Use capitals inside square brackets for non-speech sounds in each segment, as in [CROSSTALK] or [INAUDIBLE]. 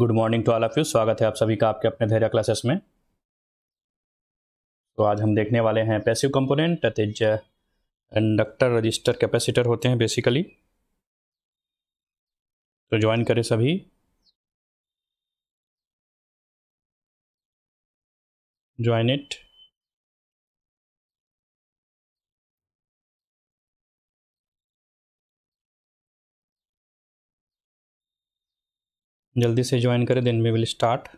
Good morning to all of you स्वागत है आप सभी का आपके अपने धैर्य क्लासेस में तो आज हम देखने वाले हैं पैसिव कंपोनेंट तेज इज कंडक्टर रजिस्टर कैपेसिटर होते हैं बेसिकली तो ज्वाइन करें सभी ज्वाइन इट जल्दी से ज्वाइन करें then we will start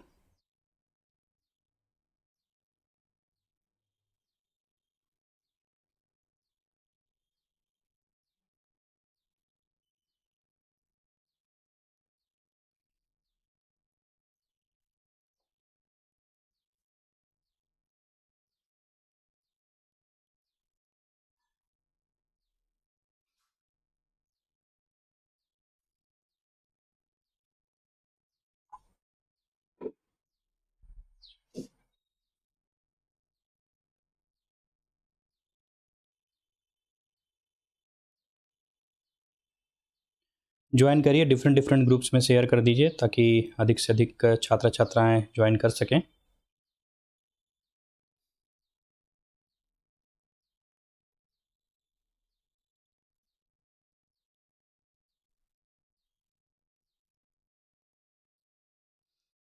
join करिए डिफरेंट डिफरेंट ग्रुप्स में शेयर कर दीजिए ताकि अधिक से अधिक छात्र छात्राएं ज्वाइन कर सकें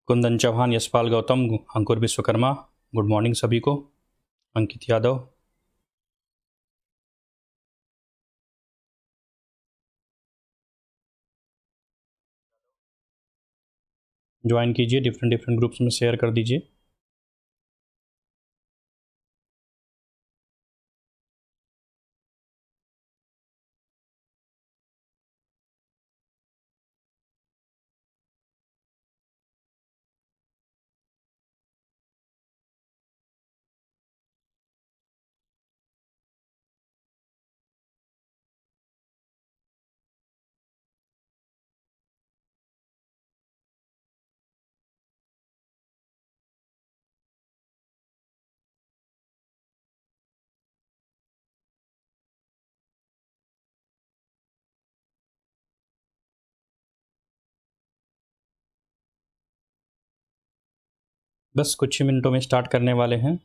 कुंदन चौहान यशपाल गौतम अंकुर विश्वकर्मा गुड मॉर्निंग सभी को अंकित यादव ज्वाइन कीजिए डिफरेंट डिफरेंट ग्रुप्स में शेयर कर दीजिए बस कुछ ही मिनटों में स्टार्ट करने वाले हैं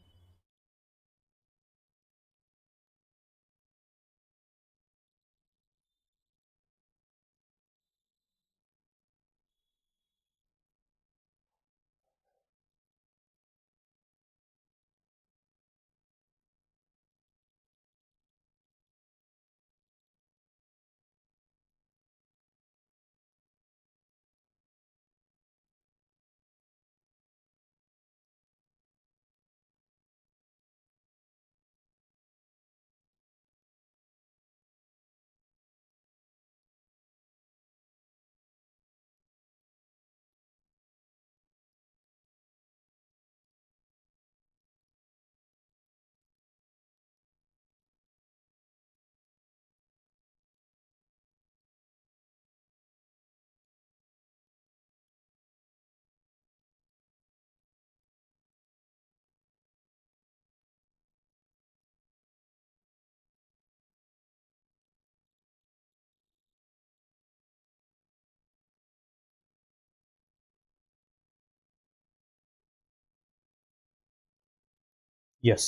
yes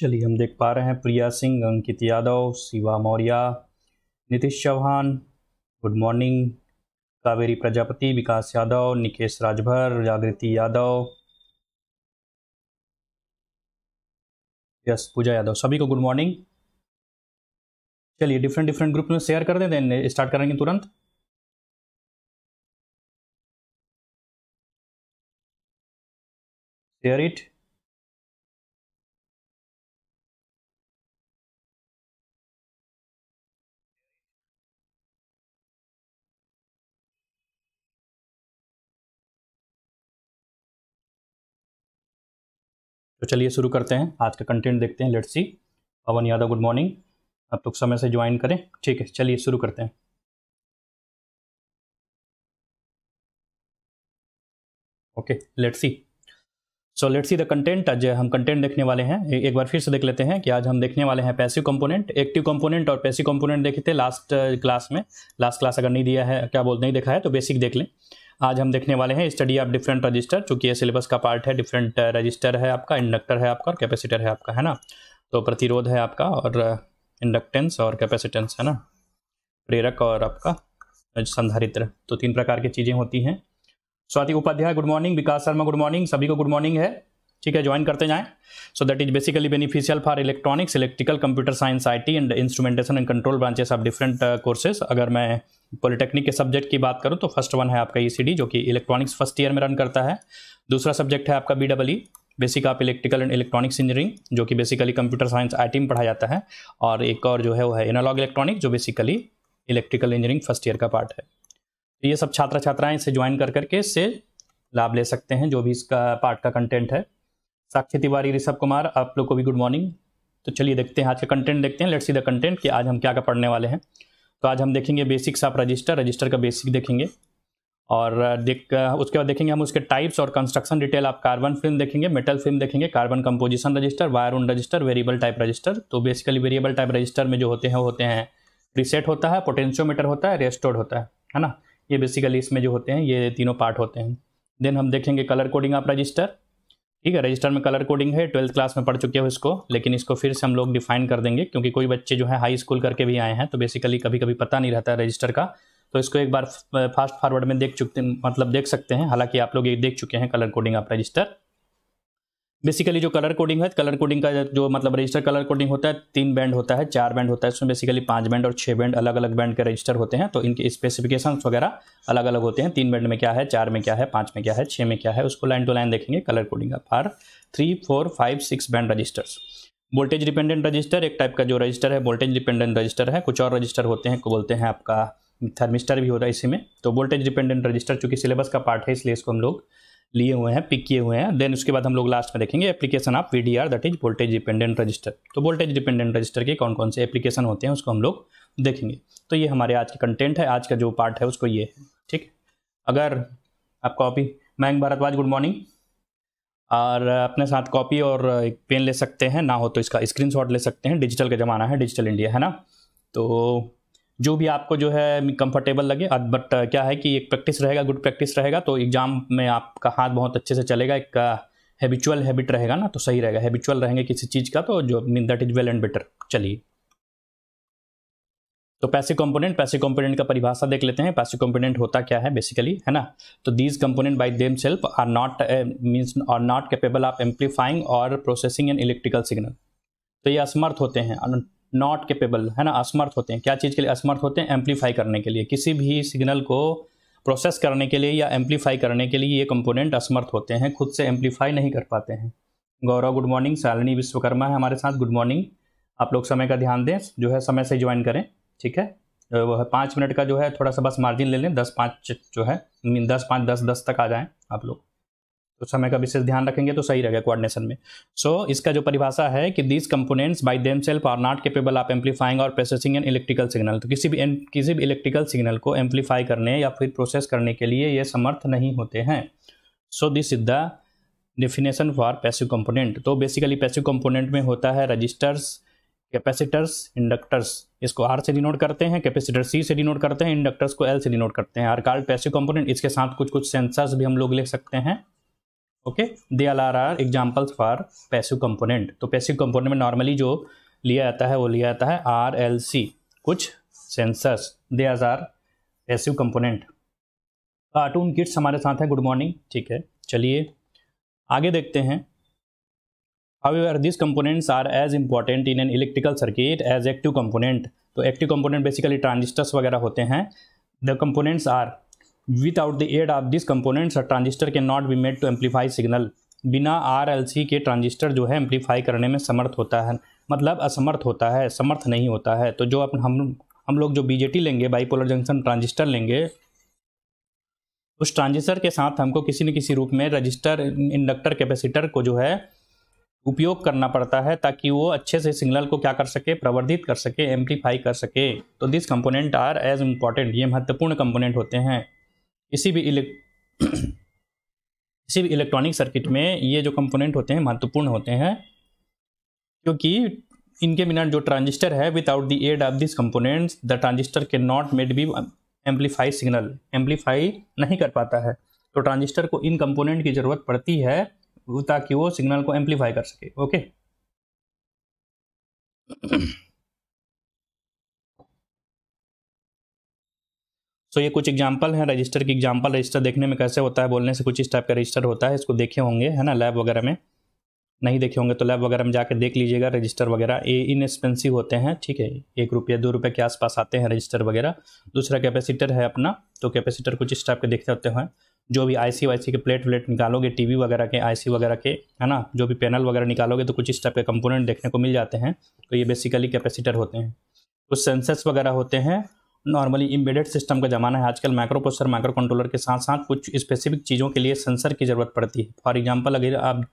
चलिए हम देख पा रहे हैं Priya Singh Ankit Yadav Shiva Maurya Nitish Chauhan good morning Kaveri Prajapati Vikas Yadav Nikesh Rajbhar Jagriti Yadav yes Pooja Yadav सभी को गुड मॉर्निंग चलिए डिफरेंट डिफरेंट ग्रुप में शेयर कर दे स्टार्ट करेंगे तुरंत शेयर इट तो चलिए शुरू करते हैं आज का कंटेंट देखते हैं let's see Pawan Yadav good morning अब तो समय से ज्वाइन करें ठीक है चलिए शुरू करते हैं okay let's see so let's see the content आज हम कंटेंट देखने वाले हैं एक बार फिर से देख लेते हैं कि आज हम देखने वाले हैं पैसिव कंपोनेंट एक्टिव कंपोनेंट और पैसिव कंपोनेंट देखे थे लास्ट क्लास uh, में लास्ट क्लास अगर नहीं दिया है क्या बोल नहीं देखा है तो बेसिक देख लें आज हम देखने वाले हैं स्टडी ऑफ डिफरेंट रजिस्टर चूंकि ये सिलेबस का पार्ट है डिफरेंट रजिस्टर uh, है आपका इंडक्टर है आपका और कैपेसिटर है आपका है ना तो प्रतिरोध है आपका और इंडक्टेंस uh, और कैपेसिटेंस है ना प्रेरक और आपका संधारित्र तो तीन प्रकार की चीज़ें होती हैं Swati Upadhyay good morning Vikas Sharma good morning सभी को गुड मॉर्निंग है ठीक है ज्वाइन करते जाएं so that is basically beneficial for electronics electrical computer science I T and instrumentation and control branches of different courses अगर मैं पॉलिटेक्निक के सब्जेक्ट की बात करूँ तो फर्स्ट वन है आपका ई e जो कि इलेक्ट्रॉनिक्स फर्स्ट ईयर में रन करता है दूसरा सब्जेक्ट है आपका बी बेसिक आप इलेक्ट्रिकल एंड इलेक्ट्रॉनिक्स इंजीनियरिंग जो कि बेसिकली कंप्यूटर साइंस आई में पढ़ाया जाता है और एक और जो है वो है एनालॉग इलेक्ट्रॉनिक जो basically electrical engineering first year का पार्ट है तो ये सब छात्र छात्राएं इसे ज्वाइन कर करके इससे लाभ ले सकते हैं जो भी इसका पार्ट का कंटेंट है साक्षी तिवारी ऋषभ कुमार आप लोग को भी गुड मॉर्निंग तो चलिए देखते हैं आज का कंटेंट देखते हैं लेट्स सी द कंटेंट कि आज हम क्या क्या पढ़ने वाले हैं तो आज हम देखेंगे बेसिक्स ऑफ रजिस्टर रजिस्टर का बेसिक देखेंगे और देख उसके बाद देखेंगे हम उसके टाइप्स और कंस्ट्रक्शन डिटेल आप कार्बन फिल्म देखेंगे मेटल फिल्म देखेंगे carbon composition resistor wire wound resistor variable type resistor तो बेसिकली वेरिएबल टाइप रजिस्टर में जो होते हैं वो होते हैं रिसेट होता है पोटेंशियोमीटर होता है रेस्टोर्ड होता है है ना ये बेसिकली इसमें जो होते हैं ये तीनों पार्ट होते हैं देन हम देखेंगे कलर कोडिंग ऑफ रजिस्टर ठीक है रजिस्टर में कलर कोडिंग है ट्वेल्थ क्लास में पढ़ चुके हो इसको लेकिन इसको फिर से हम लोग डिफाइन कर देंगे क्योंकि कोई बच्चे जो है हाई स्कूल करके भी आए हैं तो बेसिकली कभी कभी पता नहीं रहता है रजिस्टर का तो इसको एक बार फास्ट फॉरवर्ड में देख चुके मतलब देख सकते हैं हालांकि आप लोग ये देख चुके हैं कलर कोडिंग आप रजिस्टर बेसिकली जो कलर कोडिंग है कलर कोडिंग का जो मतलब रजिस्टर कलर कोडिंग होता है तीन बैंड होता है चार बैंड होता है इसमें बेसिकली पांच बैंड और छह बैंड अलग अलग बैंड के रजिस्टर होते हैं तो इनके स्पेसिफिकेशन वगैरह अलग अलग होते हैं तीन बैंड में क्या है चार में क्या है पाँच में क्या है छः में क्या है उसको लाइन टू लाइन देखेंगे कलर कोडिंग का for three four five six band resistors voltage dependent resistor एक टाइप का जो रजिस्टर है वोल्टेज डिपेंडेंट रजिस्टर है कुछ और रजिस्टर होते हैं को बोलते हैं आपका थर्मिस्टर भी होता है इसी में तो वोल्टेज डिपेंडेंट रजिस्टर चूंकि सिलेबस का पार्ट है इसलिए इसको हम लोग लिए हुए हैं पिक किए हुए हैं देन उसके बाद हम लोग लास्ट में देखेंगे application of V D R that is voltage dependent resistor तो वोल्टेज डिपेंडेंट रजिस्टर के कौन कौन से एप्लीकेशन होते हैं उसको हम लोग देखेंगे तो ये हमारे आज के कंटेंट है आज का जो पार्ट है उसको ये है ठीक अगर आप कॉपी मैंग भारद्वाज गुड मॉर्निंग और अपने साथ कॉपी और एक पेन ले सकते हैं ना हो तो इसका स्क्रीनशॉट ले सकते हैं डिजिटल का ज़माना है डिजिटल इंडिया है ना तो जो भी आपको जो है कंफर्टेबल लगे बट क्या है कि एक प्रैक्टिस रहेगा गुड प्रैक्टिस रहेगा तो एग्ज़ाम में आपका हाथ बहुत अच्छे से चलेगा एक हैबिचुअल हैबिट रहेगा ना तो सही रहेगा हैबिचुअल रहेंगे किसी चीज़ का तो जो mean that is well and better चलिए तो पैसे कंपोनेंट पैसे कंपोनेंट का परिभाषा देख लेते हैं पैसे कंपोनेंट होता क्या है बेसिकली है ना तो these component by themselves are not means are not capable of amplifying और प्रोसेसिंग एन इलेक्ट्रिकल सिग्नल तो ये असमर्थ होते हैं नॉट केपेबल है ना असमर्थ होते हैं क्या चीज़ के लिए असमर्थ होते हैं एम्पलीफाई करने के लिए किसी भी सिग्नल को प्रोसेस करने के लिए या एम्पलीफाई करने के लिए ये कंपोनेंट असमर्थ होते हैं खुद से एम्पलीफाई नहीं कर पाते हैं गौरव गुड मॉर्निंग सालिनी विश्वकर्मा है हमारे साथ गुड मॉर्निंग आप लोग समय का ध्यान दें जो है समय से ज्वाइन करें ठीक है वह पाँच मिनट का जो है थोड़ा सा बस मार्जिन ले लें दस पाँच जो है दस पाँच दस दस तक आ जाएँ आप लोग तो समय का विशेष ध्यान रखेंगे तो सही रहेगा कोऑर्डिनेशन में सो so, इसका जो परिभाषा है कि this components by themselves are not capable of amplifying और प्रोसेसिंग एन इलेक्ट्रिकल सिग्नल तो किसी भी किसी भी इलेक्ट्रिकल सिग्नल को एम्पलीफाई करने या फिर प्रोसेस करने के लिए ये समर्थ नहीं होते हैं so this is the definition for passive component तो बेसिकली पैसिव कंपोनेंट में होता है रजिस्टर्स कैपेसिटर्स इंडक्टर्स इसको आर से डिनोट करते हैं कैपेसिटर सी से डिनोट करते हैं इंडक्टर्स को एल से डिनोट करते हैं आर कार्ड पैसिव कंपोनेंट इसके साथ कुछ कुछ सेंसर्स भी हम लोग ले सकते हैं okay they all are are examples for passive component तो पैसिव कंपोनेंट में नॉर्मली जो लिया जाता है वो लिया जाता है आर एल सी कुछ सेंसर्स दे आज are passive component cartoon kits हमारे साथ हैं गुड मॉर्निंग ठीक है चलिए आगे देखते हैं are this components are as important in an electrical circuit as active component तो एक्टिव कंपोनेंट बेसिकली ट्रांजिस्टर्स वगैरह होते हैं the components are without the aid of this components a transistor can not be made to amplify signal बिना R L C के transistor जो है amplify करने में समर्थ होता है मतलब असमर्थ होता है समर्थ नहीं होता है तो जो अपन हम हम लोग जो बीजेटी लेंगे बाईपोलर जंक्शन ट्रांजिस्टर लेंगे उस ट्रांजिस्टर के साथ हमको किसी न किसी रूप में रजिस्टर इंडक्टर कैपेसिटर को जो है उपयोग करना पड़ता है ताकि वो अच्छे से सिग्नल को क्या कर सके प्रवर्धित कर सके एम्पलीफाई कर सके तो this component are as important ये महत्वपूर्ण कंपोनेंट होते हैं किसी भी इलेक्ट किसी भी इलेक्ट्रॉनिक सर्किट में ये जो कंपोनेंट होते हैं महत्वपूर्ण होते हैं क्योंकि इनके बिना जो ट्रांजिस्टर है without the aid of this components the transistor can not made be amplify signal amplify नहीं कर पाता है तो ट्रांजिस्टर को इन कंपोनेंट की ज़रूरत पड़ती है ताकि वो सिग्नल को एम्पलीफाई कर सके ओके okay? सो ये कुछ एग्जाम्पल हैं रजिस्टर की एग्जाम्पल रजिस्टर देखने में कैसे होता है बोलने से कुछ इस टाइप का रजिस्टर होता है इसको देखे होंगे है ना लैब वगैरह में नहीं देखे होंगे तो लैब वगैरह में जाकर देख लीजिएगा रजिस्टर वगैरह ये इनएक्सपेंसिव होते हैं ठीक है एक रुपये दो रुपये के आसपास आते हैं रजिस्टर वगैरह दूसरा कैपेसिटर है अपना तो कैपेसिटर कुछ इस टाइप के देखते होते हैं जो भी आईसी वाईसी के प्लेट व्लेट निकालोगे टीवी वगैरह के आईसी वगैरह के है ना जो भी पैनल वगैरह निकालोगे तो कुछ इस टाइप के कंपोनेंट देखने को मिल जाते हैं तो ये बेसिकली कैपेसिटर होते हैं कुछ सेंसर्स वगैरह होते हैं नॉर्मली इम्बेडेड सिस्टम का ज़माना है आजकल माइक्रो प्रोसेसर माइक्रो कंट्रोलर के साथ साथ कुछ स्पेसिफिक चीज़ों के लिए सेंसर की ज़रूरत पड़ती है फॉर एग्जांपल अगर आप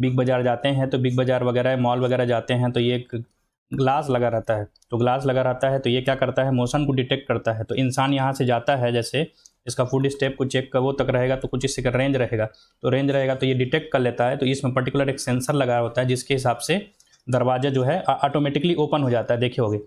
बिग बाज़ार जाते हैं तो बिग बाज़ार वगैरह मॉल वगैरह जाते हैं तो ये ग्लास लगा रहता है तो ग्लास लगा रहता है तो ये क्या करता है मोशन को डिटेक्ट करता है तो इंसान यहाँ से जाता है जैसे इसका फुट स्टेप को चेक कर वो तक रहेगा तो कुछ इससे का रेंज रहेगा तो रेंज रहेगा तो ये डिटेक्ट कर लेता है तो इसमें पर्टिकुलर एक सेंसर लगा होता है जिसके हिसाब से दरवाज़ा जो है ऑटोमेटिकली ओपन हो जाता है देखे होगी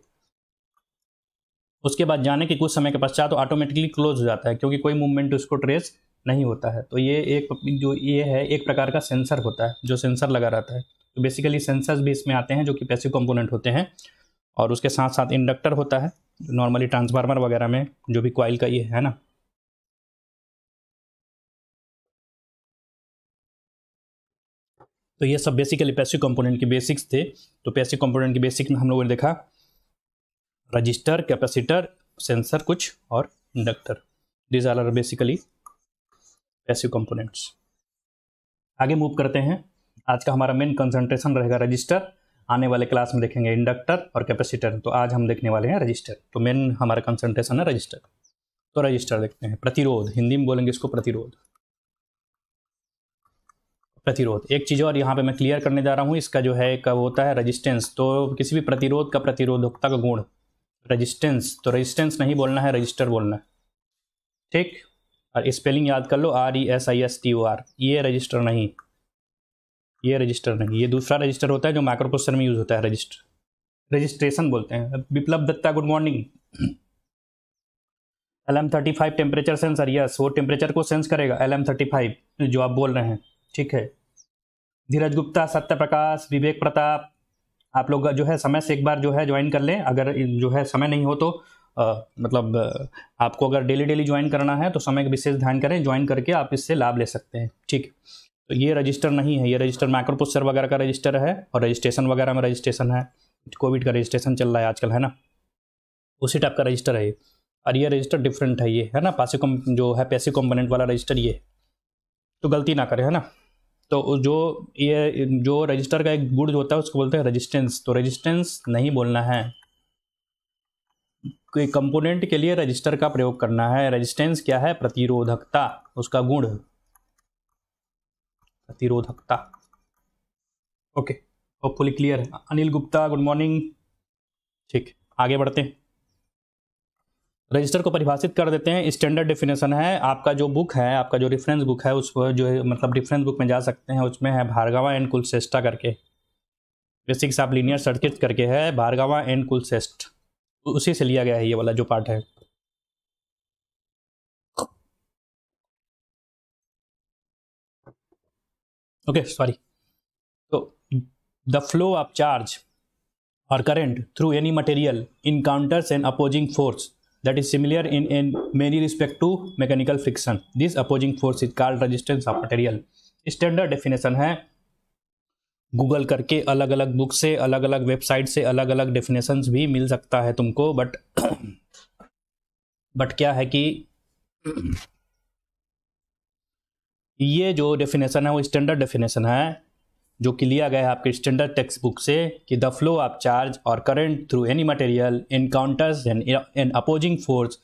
उसके बाद जाने के कुछ समय के पश्चात तो ऑटोमेटिकली क्लोज हो जाता है क्योंकि कोई मूवमेंट उसको ट्रेस नहीं होता है तो ये एक जो ये है एक प्रकार का सेंसर होता है जो सेंसर लगा रहता है तो बेसिकली सेंसर्स भी इसमें आते हैं जो कि पैसिव कंपोनेंट होते हैं और उसके साथ साथ इंडक्टर होता है नॉर्मली ट्रांसफार्मर वगैरह में जो भी क्वाइल का ये है ना तो ये सब बेसिकली पैसिव कंपोनेंट के बेसिक्स थे तो पैसिव कंपोनेंट के बेसिक में हम लोगों ने देखा रजिस्टर कैपेसिटर सेंसर कुछ और inductor these are are basically passive components आगे मूव करते हैं आज का हमारा मेन कंसंट्रेशन रहेगा रजिस्टर आने वाले क्लास में देखेंगे इंडक्टर और कैपेसिटर तो आज हम देखने वाले हैं रजिस्टर तो मेन हमारा कंसंट्रेशन है रजिस्टर तो रजिस्टर देखते हैं प्रतिरोध हिंदी में बोलेंगे इसको प्रतिरोध प्रतिरोध एक चीज़ और यहाँ पे मैं क्लियर करने जा रहा हूँ इसका जो है कब होता है रजिस्टेंस तो किसी भी प्रतिरोध का प्रतिरोधकता का गुण रजिस्टेंस तो रजिस्टेंस नहीं बोलना है रजिस्टर बोलना है ठीक और स्पेलिंग याद कर लो R E S I S T O R ये रजिस्टर नहीं ये रजिस्टर नहीं ये दूसरा रजिस्टर होता है जो माइक्रोप्रोसेसर में यूज़ होता है रजिस्टर रजिस्ट्रेशन बोलते हैं Viplav Dutta good morning L M thirty five temperature sensor yes वो टेम्परेचर को सेंस करेगा एल एम थर्टी फाइव जो आप बोल रहे हैं ठीक है धीरज गुप्ता सत्य प्रकाश विवेक प्रताप आप लोग जो है समय से एक बार जो है ज्वाइन कर लें अगर जो है समय नहीं हो तो आ, मतलब आपको अगर डेली डेली ज्वाइन करना है तो समय का विशेष ध्यान करें ज्वाइन करके आप इससे लाभ ले सकते हैं ठीक है तो ये रजिस्टर नहीं है ये रजिस्टर माइक्रोपोस्टर वगैरह का रजिस्टर है और रजिस्ट्रेशन वगैरह में रजिस्ट्रेशन है कोविड का रजिस्ट्रेशन चल रहा है आजकल है ना उसी टाइप का रजिस्टर है ये और ये रजिस्टर डिफरेंट है ये है ना पासी जो है पैसे कॉम्पोनेंट वाला रजिस्टर ये तो गलती ना करें है ना तो जो ये जो रजिस्टर का एक गुड़ होता है उसको बोलते हैं रजिस्टेंस तो रजिस्टेंस नहीं बोलना है कोई कंपोनेंट के लिए रजिस्टर का प्रयोग करना है रजिस्टेंस क्या है प्रतिरोधकता उसका गुण प्रतिरोधकता okay hopefully clear Anil Gupta good morning ठीक आगे बढ़ते हैं रजिस्टर को परिभाषित कर देते हैं स्टैंडर्ड डेफिनेशन है आपका जो बुक है आपका जो रेफरेंस बुक है उस जो है मतलब रेफरेंस बुक में जा सकते हैं उसमें है भार्गवा एंड कुलसेस्टा करके बेसिक्स आप लीनियर सर्किट करके है भार्गवा एंड कुलसेस्ट उसी से लिया गया है ये वाला जो पार्ट है ओके सॉरी तो द फ्लो ऑफ चार्ज और current through any material encounters and opposing force that is similar in, in many respect to mechanical friction this opposing force is called resistance of material standard definition है Google करके अलग अलग book से अलग अलग website से अलग अलग डेफिनेशंस भी मिल सकता है तुमको बट बट क्या है कि ये जो डेफिनेशन है वो स्टैंडर्ड डेफिनेशन है जो कि लिया गया है आपके स्टैंडर्ड टेक्स्ट बुक से कि द फ्लो ऑफ चार्ज और current through any material encounters an opposing force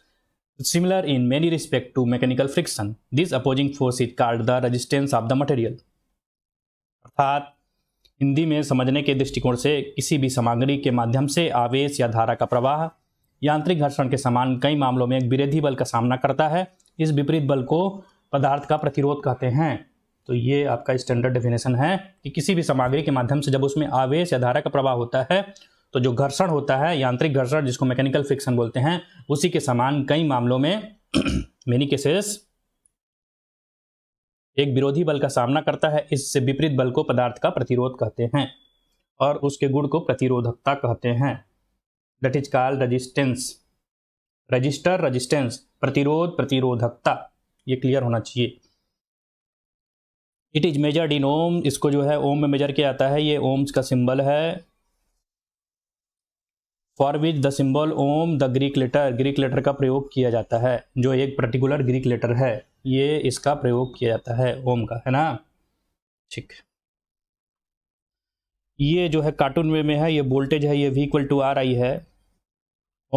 similar in many respect to mechanical friction this opposing force is called the resistance of the material अर्थात हिंदी में समझने के दृष्टिकोण से किसी भी सामग्री के माध्यम से आवेश या धारा का प्रवाह यांत्रिक घर्षण के समान कई मामलों में एक विरोधी बल का सामना करता है इस विपरीत बल को पदार्थ का प्रतिरोध कहते हैं तो ये आपका स्टैंडर्ड डेफिनेशन है कि किसी भी सामग्री के माध्यम से जब उसमें आवेश या धारा का प्रवाह होता है तो जो घर्षण होता है यांत्रिक घर्षण जिसको मैकेनिकल फ्रिक्शन बोलते हैं उसी के समान कई मामलों में मेनी [CLEARS THROAT] केसेस एक विरोधी बल का सामना करता है इससे विपरीत बल को पदार्थ का प्रतिरोध कहते हैं और उसके गुण को प्रतिरोधकता कहते हैं that is called resistance resistor resistance प्रतिरोध प्रतिरोधकता ये क्लियर होना चाहिए it is measured in ohm इसको जो है ओम में मेजर किया जाता है ये ओम्स का सिंबल है for which the symbol ohm the Greek letter Greek letter का प्रयोग किया जाता है जो एक पर्टिकुलर ग्रीक लेटर है ये इसका प्रयोग किया जाता है ओम का है ना ठीक ये जो है कार्टून वे में है ये वोल्टेज है ये V equal to R I है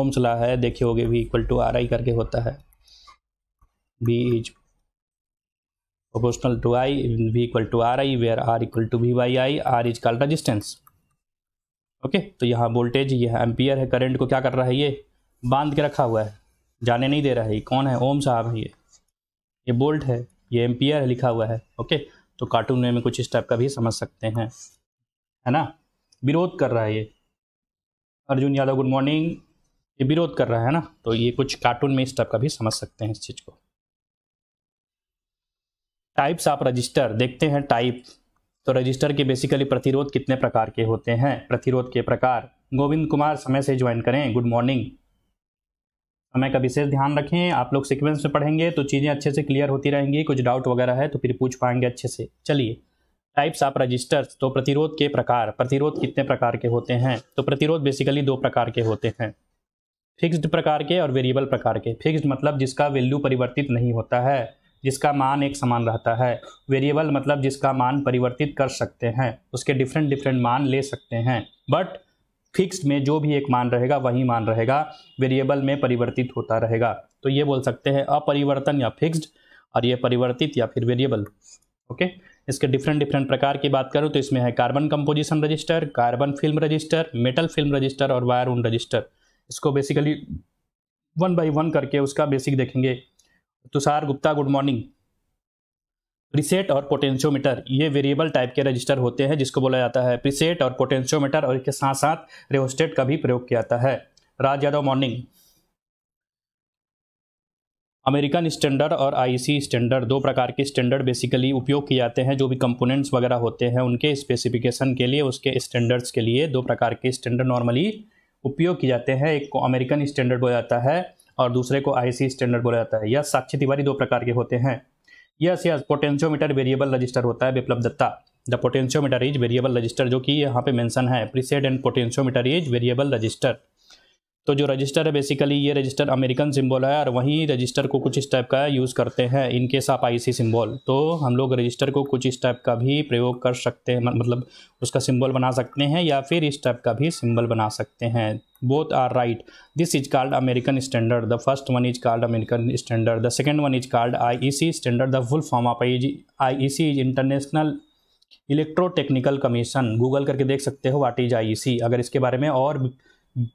ओम्स ला है देखे होगे V equal to R I करके होता है B is proportional to I be equal to RI where R equal to V by I R is called resistance okay okay, तो यहाँ voltage यह एम्पियर है करंट को क्या कर रहा है ये बांध के रखा हुआ है जाने नहीं दे रहा है ये कौन है ओम साहब है ये ये बोल्ट है ये एम्पियर है लिखा हुआ है ओके okay, तो कार्टून में कुछ इस टाइप का भी समझ सकते हैं है ना विरोध कर रहा है ये अर्जुन यादव गुड मॉर्निंग ये विरोध कर रहा है ना तो ये कुछ कार्टून में इस टाइप का भी समझ सकते हैं इस चीज़ को टाइप्स ऑफ रजिस्टर देखते हैं टाइप तो रजिस्टर के बेसिकली प्रतिरोध कितने प्रकार के होते हैं प्रतिरोध के प्रकार गोविंद कुमार समय से ज्वाइन करें गुड मॉर्निंग समय का विशेष ध्यान रखें आप लोग सिक्वेंस में पढ़ेंगे तो चीज़ें अच्छे से क्लियर होती रहेंगी कुछ डाउट वगैरह है तो फिर पूछ पाएंगे अच्छे से चलिए टाइप्स ऑफ रजिस्टर्स तो प्रतिरोध के प्रकार प्रतिरोध कितने प्रकार के होते हैं तो प्रतिरोध बेसिकली दो प्रकार के होते हैं फिक्स्ड प्रकार के और वेरिएबल प्रकार के फिक्स्ड मतलब जिसका वैल्यू परिवर्तित नहीं होता है जिसका मान एक समान रहता है वेरिएबल मतलब जिसका मान परिवर्तित कर सकते हैं उसके डिफरेंट डिफरेंट मान ले सकते हैं बट फिक्स्ड में जो भी एक मान रहेगा वही मान रहेगा वेरिएबल में परिवर्तित होता रहेगा तो ये बोल सकते हैं अपरिवर्तन या फिक्स्ड और ये परिवर्तित या फिर वेरिएबल ओके इसके डिफरेंट डिफरेंट प्रकार की बात करूँ तो इसमें है carbon composition resistor carbon film resistor metal film resistor और वायर उन रजिस्टर इसको बेसिकली वन बाई वन करके उसका बेसिक देखेंगे तुषार तो गुप्ता गुड मॉर्निंग प्रीसेट और पोटेंशियोमीटर ये वेरिएबल टाइप के रजिस्टर होते हैं जिसको बोला जाता है प्रीसेट और पोटेंशियोमीटर और इसके साथ साथ रेहोस्टेट का भी प्रयोग किया जाता है Raj Yadav morning American standard और आईसी स्टैंडर्ड दो प्रकार के स्टैंडर्ड बेसिकली उपयोग किए जाते हैं जो भी कंपोनेंट्स वगैरह होते हैं उनके स्पेसिफिकेशन के लिए उसके स्टैंडर्ड्स के लिए दो प्रकार के स्टैंडर्ड नॉर्मली उपयोग किए जाते हैं एक को अमेरिकन स्टैंडर्ड बोला जाता है और दूसरे को आईसी स्टैंडर्ड बोला जाता है यह साक्षी तिवारी दो प्रकार के होते हैं yes yes potentiometer variable resistor होता है Viplav Dutta the potentiometer is variable resistor जो कि यहाँ पे मेंशन है preset and potentiometer is variable register तो जो रजिस्टर है बेसिकली ये रजिस्टर अमेरिकन सिंबल है और वहीं रजिस्टर को कुछ इस टाइप का यूज़ करते हैं in case of IC symbol तो हम लोग रजिस्टर को कुछ इस टाइप का भी प्रयोग कर सकते हैं मतलब उसका सिंबल बना सकते हैं या फिर इस टाइप का भी सिंबल बना सकते हैं both are right this is called American standard the first one is called American standard the second one is called I standard the full form of I is International Electrotechnical Commission Google करके देख सकते हो what is I अगर इसके बारे में और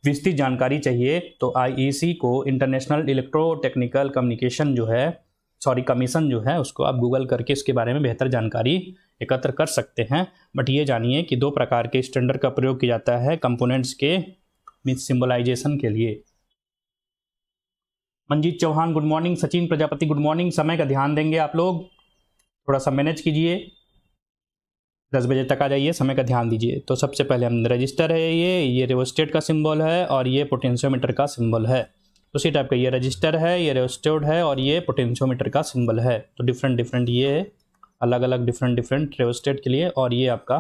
विस्तृत जानकारी चाहिए तो आई e को इंटरनेशनल इलेक्ट्रो टेक्निकल कम्युनिकेशन जो है सॉरी कमीशन जो है उसको आप गूगल करके इसके बारे में बेहतर जानकारी एकत्र कर सकते हैं बट ये जानिए कि दो प्रकार के स्टैंडर्ड का प्रयोग किया जाता है कंपोनेंट्स के मीन सिंबलाइजेशन के लिए Manjeet Chauhan good morning Sachin Prajapati good morning समय का ध्यान देंगे आप लोग थोड़ा सा मैनेज कीजिए दस बजे तक आ जाइए समय का ध्यान दीजिए तो सबसे पहले हम रजिस्टर है ये ये रेवोस्टेट का सिंबल है और ये पोटेंशियोमीटर का सिंबल है उसी टाइप का ये रजिस्टर है ये रेवोस्टेड है और ये पोटेंशियोमीटर का सिंबल है तो डिफरेंट डिफरेंट ये है अलग अलग डिफरेंट डिफरेंट रेवोस्टेट के लिए और ये आपका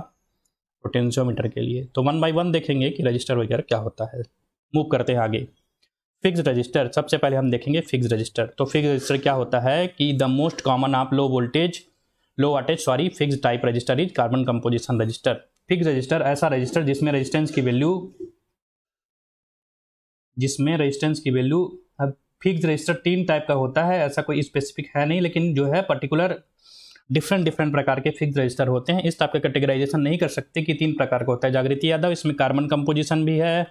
पोटेंशियोमीटर के लिए तो वन बाई वन देखेंगे कि रजिस्टर वगैरह क्या होता है मूव करते हैं आगे फिक्स रजिस्टर सबसे पहले हम देखेंगे फिक्स रजिस्टर तो फिक्स रजिस्टर क्या होता है कि द मोस्ट कॉमन आप low voltage low wattage sorry fix type resistor is carbon composition resistor fix resistor ऐसा रजिस्टर जिसमें रजिस्टेंस की वैल्यू जिसमें रजिस्टेंस की वैल्यू अब फिक्स रजिस्टर तीन टाइप का होता है ऐसा कोई स्पेसिफिक है नहीं लेकिन जो है पर्टिकुलर डिफरेंट डिफरेंट प्रकार के फिक्स रजिस्टर होते हैं इस टाइप का कैटेगराइजेशन नहीं कर सकते कि तीन प्रकार का होता है जागृति यादव इसमें कार्बन कंपोजिशन भी है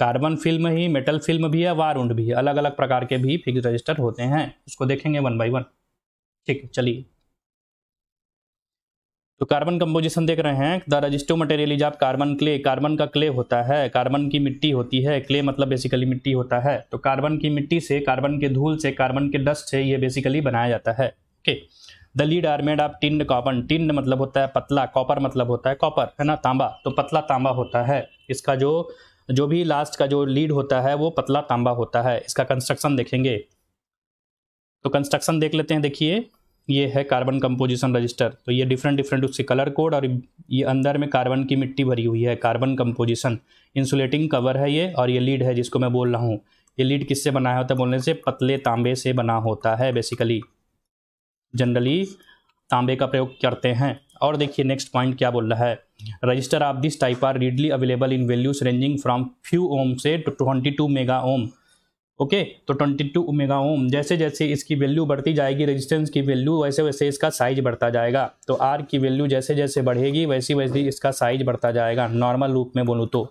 कार्बन फिल्म ही मेटल फिल्म भी है वारुंड भी है अलग अलग प्रकार के भी फिक्स रजिस्टर होते हैं उसको देखेंगे वन बाई वन ठीक है चलिए तो कार्बन कंपोजिशन देख रहे हैं द रजिस्टो मटेरियल इज आप कार्बन क्ले कार्बन का क्ले होता है कार्बन की मिट्टी होती है क्ले मतलब बेसिकली मिट्टी होता है तो कार्बन की मिट्टी से कार्बन के धूल से कार्बन के डस्ट से ये बेसिकली बनाया जाता है okay the lead are made आप टिंड कॉपन टिंड मतलब होता है पतला कॉपर मतलब होता है कॉपर है ना तांबा तो पतला तांबा होता है इसका जो जो भी लास्ट का जो लीड होता है वो पतला तांबा होता है इसका कंस्ट्रक्शन देखेंगे तो कंस्ट्रक्शन देख लेते हैं देखिए ये है कार्बन कंपोजिशन रजिस्टर तो ये डिफरेंट डिफरेंट उसके कलर कोड और ये अंदर में कार्बन की मिट्टी भरी हुई है कार्बन कंपोजिशन इंसुलेटिंग कवर है ये और ये लीड है जिसको मैं बोल रहा हूँ ये लीड किससे बनाया होता है बोलने से पतले तांबे से बना होता है बेसिकली जनरली तांबे का प्रयोग करते हैं और देखिए नेक्स्ट पॉइंट क्या बोल रहा है resistor of this type are readily available in values ranging from few ohm से to twenty two mega ohm okay तो 22 टू ओमेगा ओम जैसे जैसे इसकी वैल्यू बढ़ती जाएगी रेजिस्टेंस की वैल्यू वैसे वैसे इसका साइज बढ़ता जाएगा तो आर की वैल्यू जैसे जैसे बढ़ेगी वैसी वैसी इसका साइज बढ़ता जाएगा नॉर्मल रूप में बोलूँ तो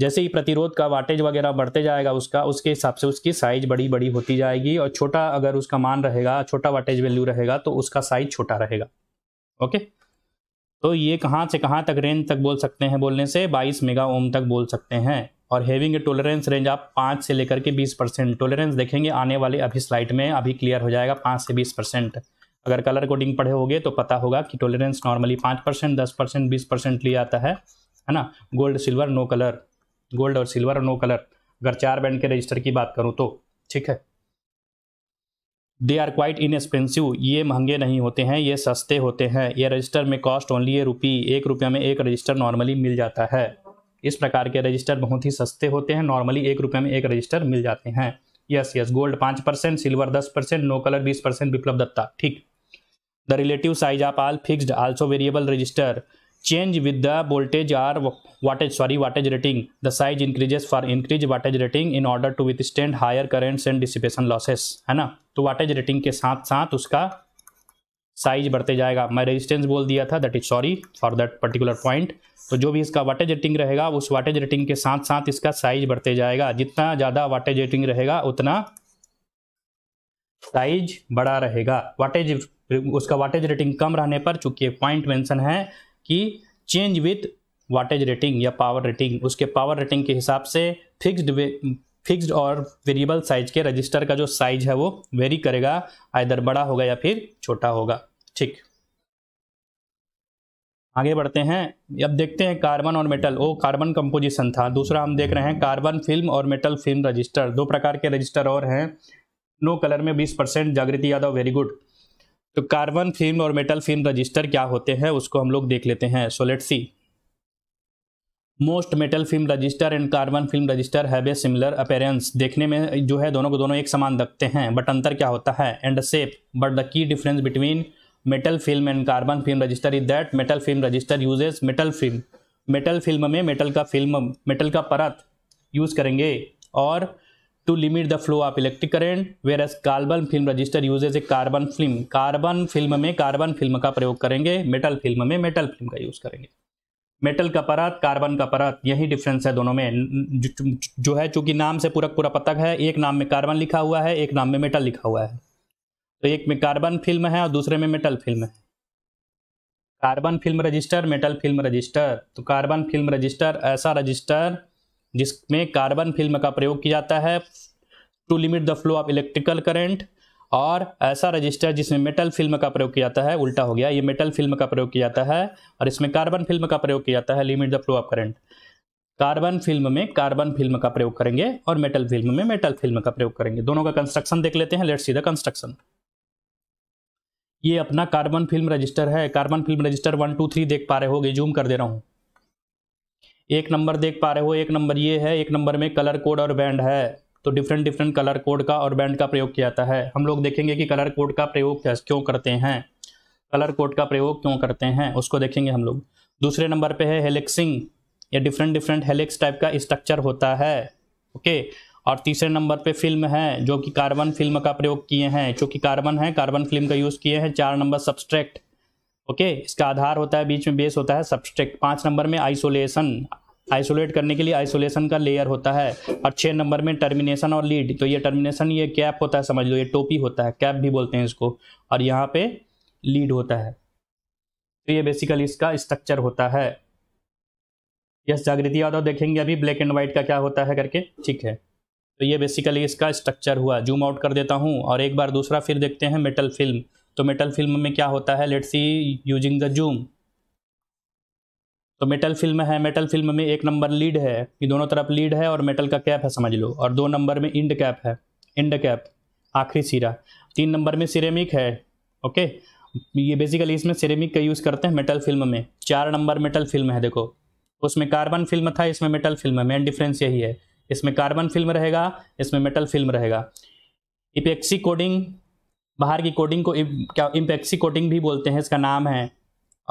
जैसे ही प्रतिरोध का वाटेज वगैरह बढ़ते जाएगा उसका उसके हिसाब से उसकी साइज बड़ी बड़ी होती जाएगी और छोटा अगर उसका मान रहेगा छोटा वाटेज वैल्यू रहेगा तो उसका साइज छोटा रहेगा ओके तो ये कहाँ से कहाँ तक रेंज तक बोल सकते हैं बोलने से 22 मेगा ओम तक बोल सकते हैं और हैविंग ए टोलरेंस रेंज आप पाँच से लेकर के बीस परसेंट टोलरेंस देखेंगे आने वाले अभी स्लाइड में अभी क्लियर हो जाएगा पाँच से बीस परसेंट अगर कलर कोडिंग पढ़े होगे तो पता होगा कि टोलरेंस नॉर्मली पाँच परसेंट दस परसेंट बीस परसेंट लिया जाता है है ना gold silver no colour gold और सिल्वर नो कलर अगर चार बैंड के रजिस्टर की बात करूँ तो ठीक है दे आर क्वाइट इनएक्सपेंसिव ये महंगे नहीं होते हैं ये सस्ते होते हैं ये रजिस्टर में कॉस्ट ओनली ए रुपी एक रुपया में एक रजिस्टर नॉर्मली मिल जाता है इस प्रकार के रजिस्टर बहुत ही सस्ते होते हैं नॉर्मली एक रुपये में एक रजिस्टर मिल जाते हैं यस यस गोल्ड पाँच परसेंट सिल्वर दस परसेंट नो कलर बीस परसेंट विप्लव दत्ता ठीक the relative size of all fixed also variable resistor change with the voltage or wattage sorry wattage rating the size increases for increased wattage rating in order to withstand higher currents and dissipation losses है ना तो wattage rating के साथ साथ उसका size बढ़ते जाएगा मैं रेजिस्टेंस बोल दिया था that is sorry for that particular point तो जो भी इसका वाटेज रेटिंग रहेगा उस वाटेज रेटिंग के साथ साथ इसका साइज बढ़ते जाएगा जितना ज़्यादा वाटेज रेटिंग रहेगा उतना साइज बड़ा रहेगा वाटेज उसका वाटेज रेटिंग कम रहने पर चूंकि एक पॉइंट मेंशन है कि चेंज विथ वाटेज रेटिंग या पावर रेटिंग उसके पावर रेटिंग के हिसाब से फिक्स्ड फिक्स्ड और वेरिएबल साइज के रजिस्टर का जो साइज है वो वेरी करेगा आइधर बड़ा होगा या फिर छोटा होगा ठीक आगे बढ़ते हैं अब देखते हैं कार्बन और मेटल वो कार्बन कंपोजिशन था दूसरा हम देख रहे हैं कार्बन फिल्म और मेटल फिल्म रजिस्टर दो प्रकार के रजिस्टर और हैं नो कलर में 20 percent Jagriti Yadav very good तो कार्बन फिल्म और मेटल फिल्म रजिस्टर क्या होते हैं उसको हम लोग देख लेते हैं so let see most metal film resistor and carbon film resistor have a similar appearance देखने में जो है दोनों को दोनों एक समान दखते हैं बट अंतर क्या होता है and shape but the key difference between metal film and carbon film resistor is that metal film resistor uses metal film metal film में मेटल का फिल्म मेटल का परत यूज़ करेंगे और to limit the flow of electric current whereas carbon film resistor uses a carbon film carbon film में carbon film का प्रयोग करेंगे मेटल फिल्म में मेटल फिल्म का यूज़ करेंगे मेटल का परत कार्बन का परत यही डिफरेंस है दोनों में जो है चूंकि नाम से पूरा पूरा पतक है एक नाम में कार्बन लिखा हुआ है एक नाम में मेटल लिखा हुआ है तो एक में कार्बन फिल्म है और दूसरे में मेटल फिल्म है carbon film resistor metal film resistor तो कार्बन फिल्म रजिस्टर ऐसा रजिस्टर जिसमें कार्बन फिल्म का प्रयोग किया जाता है to limit the flow of electrical current और ऐसा रजिस्टर जिसमें मेटल फिल्म का प्रयोग किया जाता है उल्टा हो गया ये मेटल फिल्म का प्रयोग किया जाता है और इसमें कार्बन फिल्म का प्रयोग किया जाता है limit the flow of current carbon film में कार्बन फिल्म का प्रयोग करेंगे और मेटल फिल्म में मेटल फिल्म का प्रयोग करेंगे दोनों का कंस्ट्रक्शन देख लेते हैं लेट्स सी द कंस्ट्रक्शन ये अपना कार्बन फिल्म रजिस्टर है carbon film resistor one two three देख पा रहे होगे जूम कर दे रहा हूँ एक नंबर देख पा रहे हो एक नंबर ये है एक नंबर में कलर कोड और बैंड है तो डिफरेंट डिफरेंट कलर कोड का और बैंड का प्रयोग किया जाता है हम लोग देखेंगे कि कलर कोड का प्रयोग क्यों करते हैं कलर कोड का प्रयोग क्यों करते हैं उसको देखेंगे हम लोग दूसरे नंबर पे है हेलेक्सिंग या डिफरेंट डिफरेंट हेलेक्स टाइप का स्ट्रक्चर होता है ओके और तीसरे नंबर पे फिल्म है जो कि कार्बन फिल्म का प्रयोग किए हैं चूंकि कार्बन है कार्बन फिल्म का यूज़ किए हैं चार नंबर सब्सट्रैक्ट ओके इसका आधार होता है बीच में बेस होता है सब्सट्रैक्ट पाँच नंबर में आइसोलेशन आइसोलेट करने के लिए आइसोलेशन का लेयर होता है और छः नंबर में टर्मिनेशन और लीड तो ये टर्मिनेशन ये कैप होता है समझ लो ये टोपी होता है कैप भी बोलते हैं इसको और यहाँ पे लीड होता है तो ये बेसिकली इसका स्ट्रक्चर होता है यस जागृति यादव देखेंगे अभी ब्लैक एंड व्हाइट का क्या होता है करके ठीक है तो ये बेसिकली इसका स्ट्रक्चर हुआ जूम आउट कर देता हूँ और एक बार दूसरा फिर देखते हैं मेटल फिल्म तो मेटल फिल्म में क्या होता है let see using the zoom तो मेटल फिल्म है मेटल फिल्म में एक नंबर लीड है ये दोनों तरफ लीड है और मेटल का कैप है समझ लो और दो नंबर में इंड कैप है इंड कैप आखिरी सिरा तीन नंबर में सिरेमिक है ओके ये बेसिकली इसमें सिरेमिक का यूज़ करते हैं मेटल फिल्म में चार नंबर मेटल फिल्म है देखो उसमें कार्बन फिल्म था इसमें मेटल फिल्म है मेन डिफरेंस यही है इसमें कार्बन फिल्म रहेगा इसमें मेटल फिल्म रहेगा इपेक्सी कोडिंग बाहर की कोडिंग को क्या इम्पेक्सी कोडिंग भी बोलते हैं इसका नाम है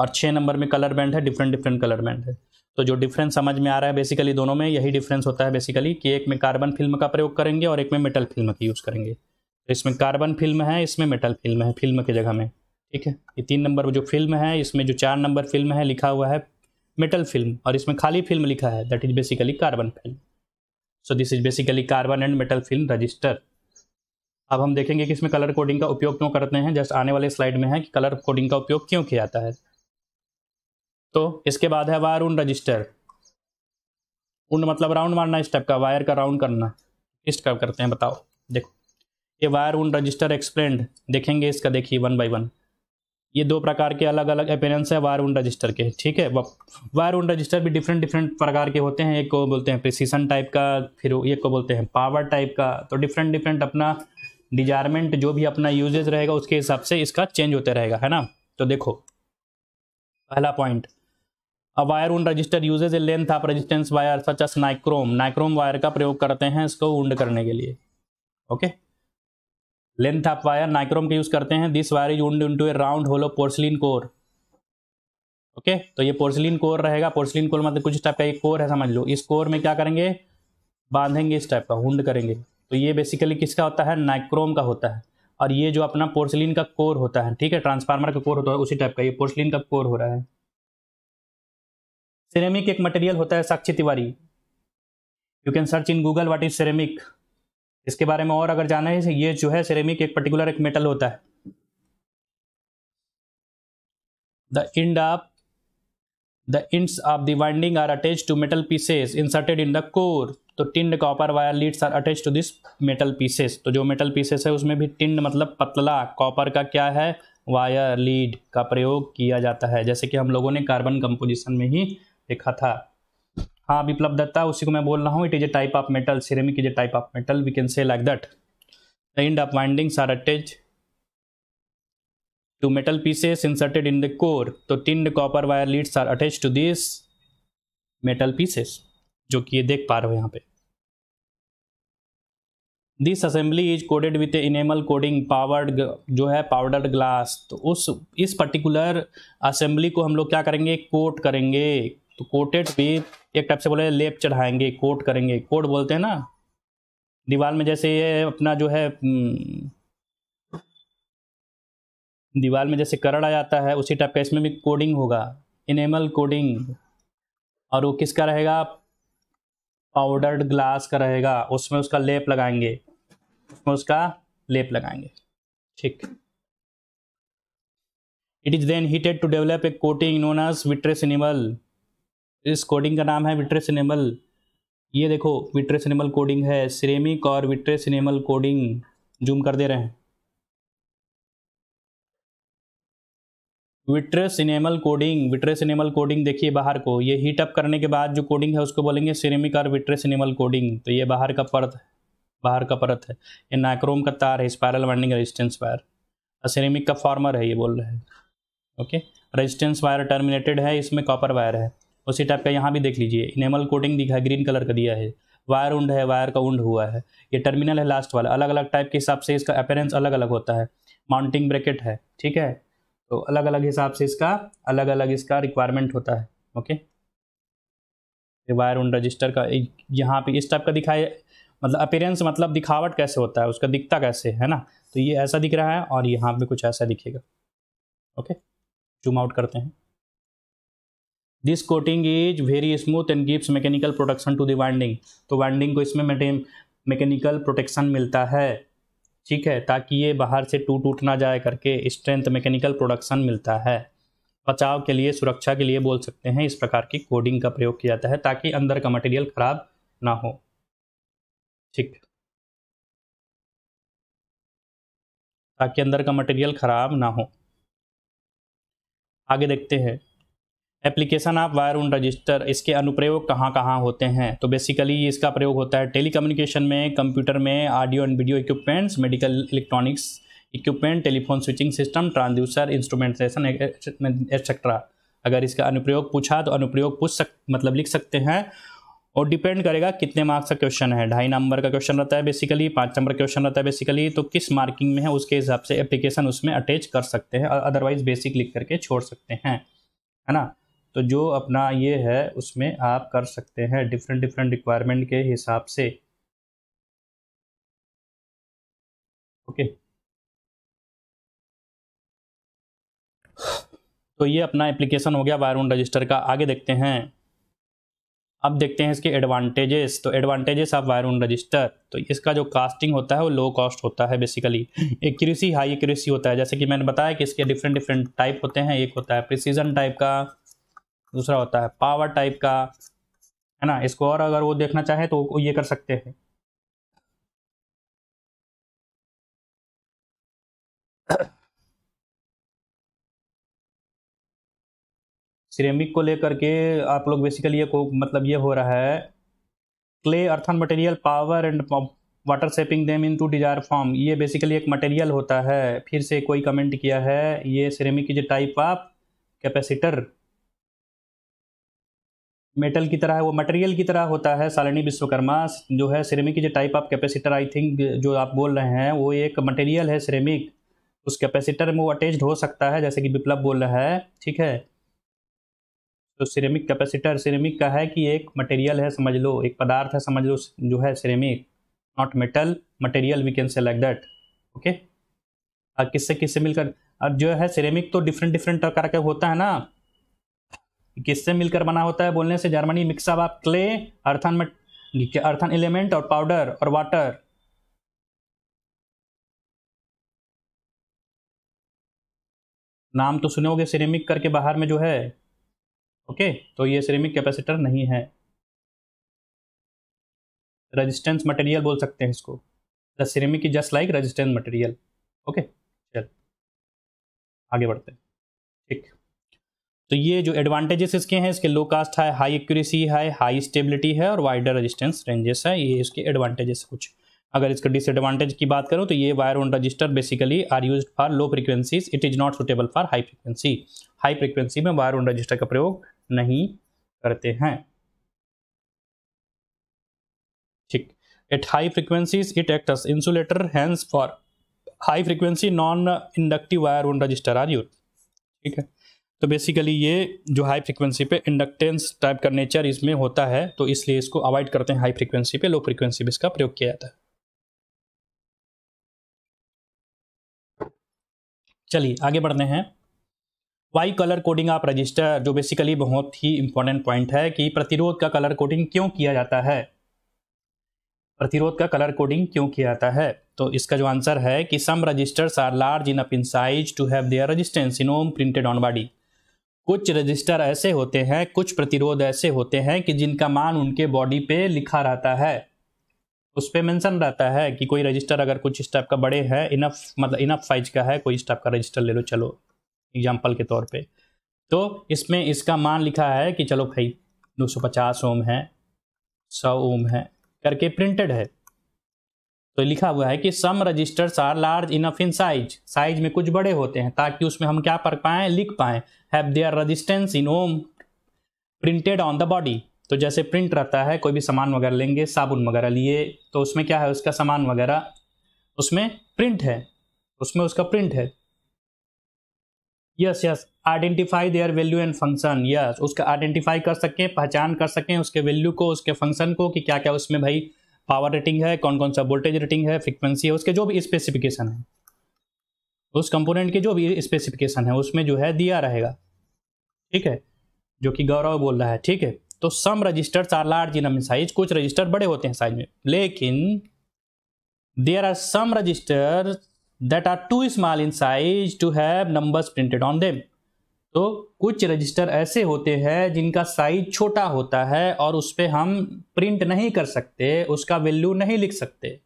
और छः नंबर में कलर बैंड है डिफरेंट डिफरेंट कलर बैंड है तो जो डिफरेंस समझ में आ रहा है बेसिकली दोनों में यही डिफरेंस होता है बेसिकली कि एक में कार्बन फिल्म का प्रयोग करेंगे और एक में मेटल फिल्म का यूज़ करेंगे तो इसमें कार्बन फिल्म है इसमें मेटल फिल्म है फिल्म की जगह में ठीक है ये तीन नंबर जो फिल्म है इसमें जो चार नंबर फिल्म है लिखा हुआ है मेटल फिल्म और इसमें खाली फिल्म लिखा है that is basically carbon film so this is basically carbon and metal film resistor अब हम देखेंगे कि इसमें कलर कोडिंग का उपयोग क्यों करते हैं जस्ट आने वाले स्लाइड में है कि कलर कोडिंग का उपयोग क्यों किया जाता है तो इसके बाद है वायर उन रजिस्टर उन मतलब राउंड मारना इस टाइप का वायर का राउंड करना इस टाइप करते हैं बताओ देखो ये वायर उन रजिस्टर एक्सप्लेंड देखेंगे इसका देखिए वन बाई वन ये दो प्रकार के अलग अलग अपेरेंस है वायर उन रजिस्टर के ठीक है वायर उन रजिस्टर भी डिफरेंट डिफरेंट प्रकार के होते हैं एक को बोलते हैं प्रिसीसन टाइप का फिर एक को बोलते हैं पावर टाइप का तो डिफरेंट डिफरेंट अपना डिजायरमेंट जो भी अपना यूजेज रहेगा उसके हिसाब से इसका चेंज होते रहेगा है ना तो देखो पहला point a wire wound resistor uses a length of resistance wire such as nichrome nichrome wire का प्रयोग करते हैं इसको उंड करने के लिए okay okay? Length of wire nichrome का यूज करते हैं this wire is wound into a round hollow porcelain core okay तो ये पोर्सलिन कोर रहेगा पोर्सलिन कोर मतलब कुछ टाइप का एक कोर है समझ लो इस कोर में क्या करेंगे बांधेंगे इस टाइप का हुंड करेंगे तो ये बेसिकली किसका होता है नाइक्रोम का होता है और ये जो अपना पोर्सलिन का कोर होता है ठीक है ट्रांसफार्मर का कोर होता है उसी टाइप का ये पोर्सलिन का कोर हो रहा है सिरेमिक एक मटेरियल होता है Sakshi Tiwari you can search in Google what is ceramic इसके बारे में और अगर जाना है ये जो है सिरेमिक एक पर्टिकुलर एक मेटल होता है the end of the ends of the winding are attached to metal pieces inserted in the core तो tinned copper wire leads are attach to this metal pieces तो जो मेटल पीसेस है उसमें भी tinned मतलब पतला कॉपर का क्या है वायर लीड का प्रयोग किया जाता है जैसे कि हम लोगों ने कार्बन कंपोजिशन में ही देखा था हाँ विप्लब दत्ता उसी को मैं बोल रहा हूँ it is a type of metal ceramic is a type of metal we can say like that the end of windings are attach to metal pieces inserted in the core तो tin copper wire leads are attach to this metal pieces जो कि ये देख पा रहे हो यहाँ पे this assembly is coated with enamel coating powdered जो है पाउडर्ड ग्लास तो उस इस पर्टिकुलर असेंबली को हम लोग क्या करेंगे कोट करेंगे तो कोटेड विथ एक टाइप से बोले लेप चढ़ाएंगे कोट करेंगे कोट बोलते हैं ना दीवार में जैसे ये अपना जो है हम्म, दीवार में जैसे करड़ आ जाता है उसी टाइप का इसमें भी कोडिंग होगा इनेमल कोडिंग और वो किसका रहेगा पाउडर्ड ग्लास का रहेगा उसमें उसका लेप लगाएंगे उसमें उसका लेप लगाएंगे ठीक it is then heated to develop a coating known as vitreous enamel इस कोडिंग का नाम है विट्रेस एनेमल ये देखो विट्रेस एनेमल कोडिंग है सिरेमिक और विट्रेस एनेमल कोडिंग जूम कर दे रहे हैं vitreous enamel coating vitreous enamel coating देखिए बाहर को ये हीट अप करने के बाद जो कोडिंग है उसको बोलेंगे सिरेमिक और विट्रेस इनेमल कोडिंग तो ये बाहर का परत बाहर का परत है ये नाइक्रोम का तार है स्पायरल वाइंडिंग रेजिस्टेंस वायर और सिरेमिक का फॉर्मर है ये बोल रहे हैं ओके रेजिस्टेंस वायर टर्मिनेटेड है इसमें कॉपर वायर है उसी टाइप का यहाँ भी देख लीजिए इनेमल कोटिंग दिखा ग्रीन कलर का दिया है वायर उंड है वायर का उंड हुआ है ये टर्मिनल है लास्ट वाला अलग अलग टाइप के हिसाब से इसका अपेरेंस अलग अलग होता है माउंटिंग ब्रैकेट है ठीक है तो अलग अलग हिसाब से इसका अलग अलग इसका रिक्वायरमेंट होता है ओके वायर उंड रजिस्टर का यहाँ पे इस टाइप का दिखाए मतलब अपेरेंस मतलब दिखावट कैसे होता है उसका दिखता कैसे है ना तो ये ऐसा दिख रहा है और यहाँ पर कुछ ऐसा दिखेगा ओके जूम आउट करते हैं this coating is very smooth and gives mechanical protection to the winding तो वाइंडिंग को इसमें मैकेनिकल प्रोटेक्शन मिलता है ठीक है ताकि ये बाहर से टूट टूट ना जाए करके स्ट्रेंथ मैकेनिकल प्रोडक्शन मिलता है बचाव के लिए सुरक्षा के लिए बोल सकते हैं इस प्रकार की कोडिंग का प्रयोग किया जाता है ताकि अंदर का मटेरियल खराब ना हो ठीक ताकि अंदर का मटेरियल खराब ना हो आगे देखते हैं application of wire wound resistor इसके अनुप्रयोग कहाँ कहाँ होते हैं तो बेसिकली इसका प्रयोग होता है टेलीकम्युनिकेशन में कंप्यूटर में audio and video equipments medical electronics equipment telephone switching system transducer instrumentation etcetera अगर इसका अनुप्रयोग पूछा तो अनुप्रयोग पूछ सक मतलब लिख सकते हैं और डिपेंड करेगा कितने मार्क्स का क्वेश्चन है ढाई नंबर का क्वेश्चन रहता है बेसिकली पाँच नंबर का क्वेश्चन रहता है बेसिकली तो किस मार्किंग में है उसके हिसाब से एप्लीकेशन उसमें अटैच कर सकते हैं अदरवाइज बेसिक लिख करके छोड़ सकते हैं है ना तो जो अपना ये है उसमें आप कर सकते हैं डिफरेंट डिफरेंट रिक्वायरमेंट के हिसाब से ओके तो ये अपना एप्लीकेशन हो गया वायरून रजिस्टर का आगे देखते हैं अब देखते हैं इसके एडवांटेजेस तो एडवांटेजेस ऑफ वायरून रजिस्टर तो इसका जो कास्टिंग होता है वो लो कॉस्ट होता है बेसिकली एक्यूरेसी हाई एक्यूरेसी होता है जैसे कि मैंने बताया कि इसके डिफरेंट डिफरेंट टाइप होते हैं एक होता है प्रिसीजन टाइप का दूसरा होता है पावर टाइप का है ना इसको और अगर वो देखना चाहे तो ये कर सकते हैं सिरेमिक को लेकर के आप लोग बेसिकली ये को मतलब ये हो रहा है clay earthen material power and water shaping them into desire form ये बेसिकली एक मटेरियल होता है फिर से कोई कमेंट किया है ये सिरेमिक की जो टाइप ऑफ कैपेसिटर मेटल की तरह है वो मटेरियल की तरह होता है सालिनी विश्वकर्मा जो है सिरेमिक की जो type of capacitor I think जो आप बोल रहे हैं वो एक मटेरियल है सिरेमिक उस कैपेसिटर में वो अटैच्ड हो सकता है जैसे कि विप्लव बोल रहा है ठीक है तो सिरेमिक कैपेसिटर सिरेमिक का है कि एक मटेरियल है समझ लो एक पदार्थ है समझ लो जो है ceramic not metal material we can say like that okay किससे किससे मिलकर और जो है सिरेमिक तो डिफरेंट डिफरेंट प्रकार का होता है ना किससे मिलकर बना होता है बोलने से जर्मनी मिक्सअप आप क्ले अर्थन अर्थन एलिमेंट और पाउडर और वाटर नाम तो सुने होंगे सिरेमिक करके बाहर में जो है ओके तो ये सिरेमिक कैपेसिटर नहीं है रेजिस्टेंस मटेरियल बोल सकते हैं इसको the ceramic is just like resistance material okay चल आगे बढ़ते हैं ठीक तो ये जो एडवांटेजेस इसके हैं इसके लो कास्ट है हाई एक्यूरेसी है हाई स्टेबिलिटी है और वाइडर रेजिस्टेंस रेंजेस है ये इसके एडवांटेजेस कुछ अगर इसके डिसएडवांटेज की बात करूँ तो ये wire wound resistor basically are use for low frequencies it is not suitable for high frequency high frequency में वायर ऑन रजिस्टर का प्रयोग नहीं करते हैं ठीक at high frequencies it act as insulator hence for high frequency non inductive wire wound resistor are use ठीक है तो बेसिकली ये जो हाई फ्रिक्वेंसी पे इंडक्टेंस टाइप का नेचर इसमें होता है तो इसलिए इसको अवॉइड करते हैं हाई फ्रिक्वेंसी पे लो फ्रिक्वेंसी पे इसका प्रयोग किया जाता है चलिए आगे बढ़ते हैं why colour coding of resistor जो बेसिकली बहुत ही इंपॉर्टेंट पॉइंट है कि प्रतिरोध का कलर कोडिंग क्यों किया जाता है प्रतिरोध का कलर कोडिंग क्यों किया जाता है तो इसका जो आंसर है कि some resistors are large enough in size to have their resistance in ohm printed on body कुछ रजिस्टर ऐसे होते हैं कुछ प्रतिरोध ऐसे होते हैं कि जिनका मान उनके बॉडी पे लिखा रहता है उस पर मैंसन रहता है कि कोई रजिस्टर अगर कुछ इस टाइप का बड़े है इनफ मतलब इनफ साइज का है कोई इस टाइप का रजिस्टर ले लो चलो एग्जाम्पल के तौर पर तो इसमें इसका मान लिखा है कि चलो भाई पचास ओम है सौ ओम है करके प्रिंटेड है तो लिखा हुआ है कि some resistors are large enough in size size में कुछ बड़े होते हैं ताकि उसमें हम क्या पढ़ पाएँ लिख पाएँ have their resistance in ohm printed on the body तो जैसे प्रिंट रहता है कोई भी सामान वगैरह लेंगे साबुन वगैरह लिए तो उसमें क्या है उसका सामान वगैरह उसमें प्रिंट है उसमें उसका प्रिंट है yes yes identify their value and function yes उसका आइडेंटिफाई कर सकें पहचान कर सकें उसके वैल्यू को उसके फंक्शन को कि क्या क्या उसमें भाई पावर रेटिंग है कौन कौन सा वोल्टेज रेटिंग है फ्रिक्वेंसी है उसके जो भी स्पेसिफिकेशन है उस कंपोनेंट के जो भी स्पेसिफिकेशन है उसमें जो है दिया रहेगा ठीक है जो कि गौरव बोल रहा है ठीक है तो some resistors are large in size कुछ रजिस्टर बड़े होते हैं साइज में लेकिन there are some resistor that are too small in size to have numbers printed on them तो कुछ रजिस्टर ऐसे होते हैं जिनका साइज छोटा होता है और उस पर हम प्रिंट नहीं कर सकते उसका वैल्यू नहीं लिख सकते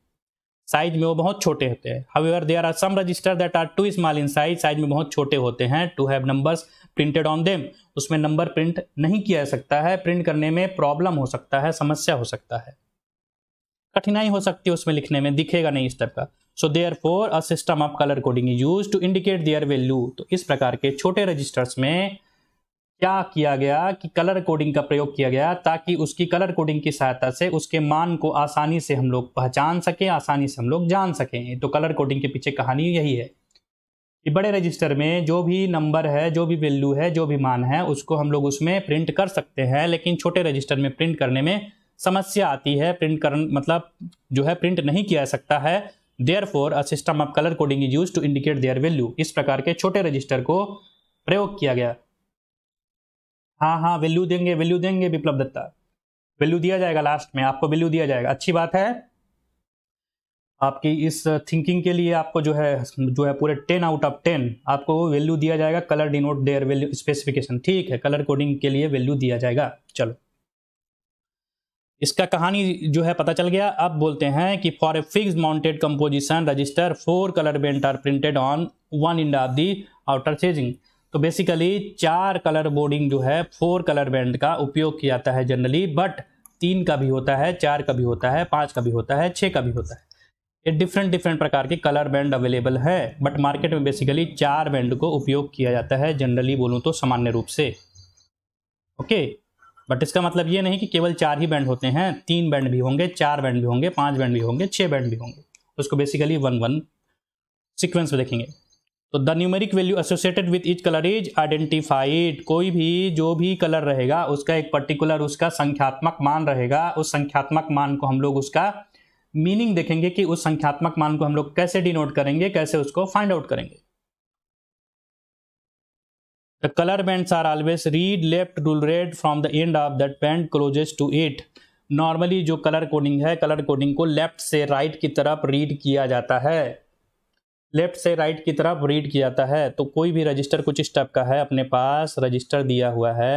साइज में वो बहुत छोटे होते हैं however they are some resistor that are too small in size size में बहुत छोटे होते हैं to have numbers printed on them उसमें नंबर प्रिंट नहीं किया जा सकता है प्रिंट करने में प्रॉब्लम हो सकता है समस्या हो सकता है कठिनाई हो सकती है उसमें लिखने में दिखेगा नहीं इस टाइप का so therefore a system of colour coding is use to indicate their value तो इस प्रकार के छोटे रजिस्टर्स में क्या किया गया कि कलर कोडिंग का प्रयोग किया गया ताकि उसकी कलर कोडिंग की सहायता से उसके मान को आसानी से हम लोग पहचान सकें आसानी से हम लोग जान सकें तो कलर कोडिंग के पीछे कहानी यही है कि बड़े रजिस्टर में जो भी नंबर है जो भी वैल्यू है जो भी मान है उसको हम लोग उसमें प्रिंट कर सकते हैं लेकिन छोटे रजिस्टर में प्रिंट करने में समस्या आती है प्रिंट कर मतलब जो है प्रिंट नहीं किया सकता है therefore a system of colour coding is use to indicate their value इस प्रकार के छोटे रजिस्टर को प्रयोग किया गया हाँ हाँ वैल्यू देंगे वैल्यू देंगे विप्लव दत्ता वैल्यू दिया जाएगा लास्ट में आपको वैल्यू दिया जाएगा अच्छी बात है आपकी इस थिंकिंग के लिए आपको जो है जो है पूरे टेन आउट ऑफ टेन आपको वैल्यू दिया जाएगा colour denote their value specification ठीक है कलर कोडिंग के लिए वैल्यू दिया जाएगा चलो इसका कहानी जो है पता चल गया अब बोलते हैं कि for a fix mounted composition resistor four colour band are printed on one end of the outer casing तो बेसिकली चार कलर बोर्डिंग जो है फोर कलर बेंट का उपयोग किया जाता है जनरली बट तीन का भी होता है चार का भी होता है पाँच का भी होता है छः का भी होता है ये डिफरेंट डिफरेंट प्रकार के कलर बैंड अवेलेबल है बट मार्केट में बेसिकली चार बैंड को उपयोग किया जाता है जनरली बोलूँ तो सामान्य रूप से ओके okay? बट इसका मतलब ये नहीं कि केवल चार ही बैंड होते हैं तीन बैंड भी होंगे चार बैंड भी होंगे पांच बैंड भी होंगे छः बैंड भी होंगे उसको बेसिकली वन वन सिक्वेंस में देखेंगे तो the numeric value associated with each colour is identified कोई भी जो भी कलर रहेगा उसका एक पर्टिकुलर उसका संख्यात्मक मान रहेगा उस संख्यात्मक मान को हम लोग उसका मीनिंग देखेंगे कि उस संख्यात्मक मान को हम लोग कैसे डिनोट करेंगे कैसे उसको फाइंड आउट करेंगे The color bands are always read left to right from the end of that band closest to it. Normally जो कलर कोडिंग है कलर कोडिंग को लेफ्ट से राइट right की तरफ रीड किया जाता है लेफ्ट से राइट right की तरफ रीड किया जाता है तो कोई भी रजिस्टर कुछ इस टाइप का है अपने पास रजिस्टर दिया हुआ है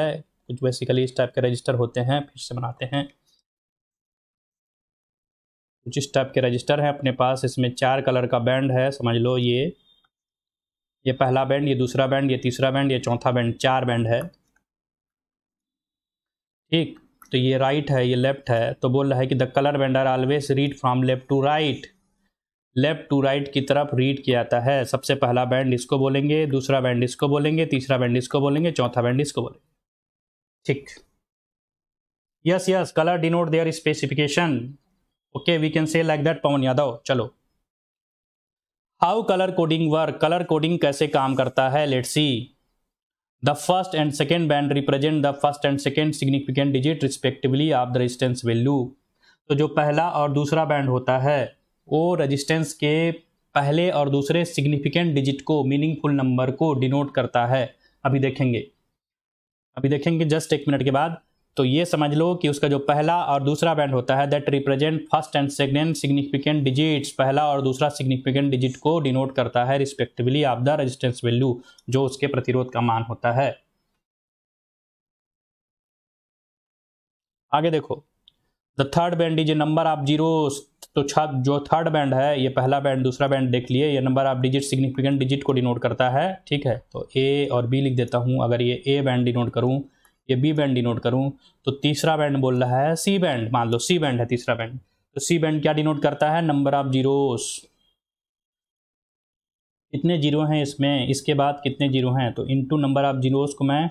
कुछ बेसिकली इस टाइप के रजिस्टर होते हैं फिर से बनाते हैं कुछ इस टाइप के रजिस्टर हैं अपने पास इसमें चार कलर का बैंड है समझ लो ये ये पहला बैंड ये दूसरा बैंड ये तीसरा बैंड ये चौथा बैंड चार बैंड है ठीक तो ये राइट है ये लेफ्ट है तो बोल रहा है कि the colour band are always read from left to right left to right की तरफ रीड किया जाता है सबसे पहला बैंड इसको बोलेंगे दूसरा बैंड इसको बोलेंगे तीसरा बैंड इसको बोलेंगे चौथा बैंड इसको बोलेंगे ठीक yes yes colour denote their specification okay we can say like that Pavan Yadav चलो how colour coding work colour coding कैसे काम करता है let see the first and second band represent the first and second significant digit respectively of the resistance value तो जो पहला और दूसरा बैंड होता है वो रजिस्टेंस के पहले और दूसरे सिग्निफिकेंट डिजिट को मीनिंगफुल नंबर को डिनोट करता है अभी देखेंगे अभी देखेंगे जस्ट एक मिनट के बाद तो ये समझ लो कि उसका जो पहला और दूसरा बैंड होता है that represent first and second significant digits पहला और दूसरा सिग्निफिकेंट डिजिट को डिनोट करता है respectively of the resistance value जो उसके प्रतिरोध का मान होता है आगे देखो the third band is a number of zero तो जो थर्ड बैंड है ये पहला बैंड दूसरा बैंड देख लिए ये number of digit significant digit को डिनोट करता है ठीक है तो ए और बी लिख देता हूँ अगर ये ए बैंड डिनोट करूँ ये बी बैंड डिनोट करूँ तो तीसरा बैंड बोल रहा है सी बैंड मान लो सी बैंड है तीसरा बैंड तो सी बैंड क्या डिनोट करता है नंबर ऑफ जीरोस कितने जीरो हैं इसमें इसके बाद कितने जीरो हैं तो इनटू नंबर ऑफ जीरोस को मैं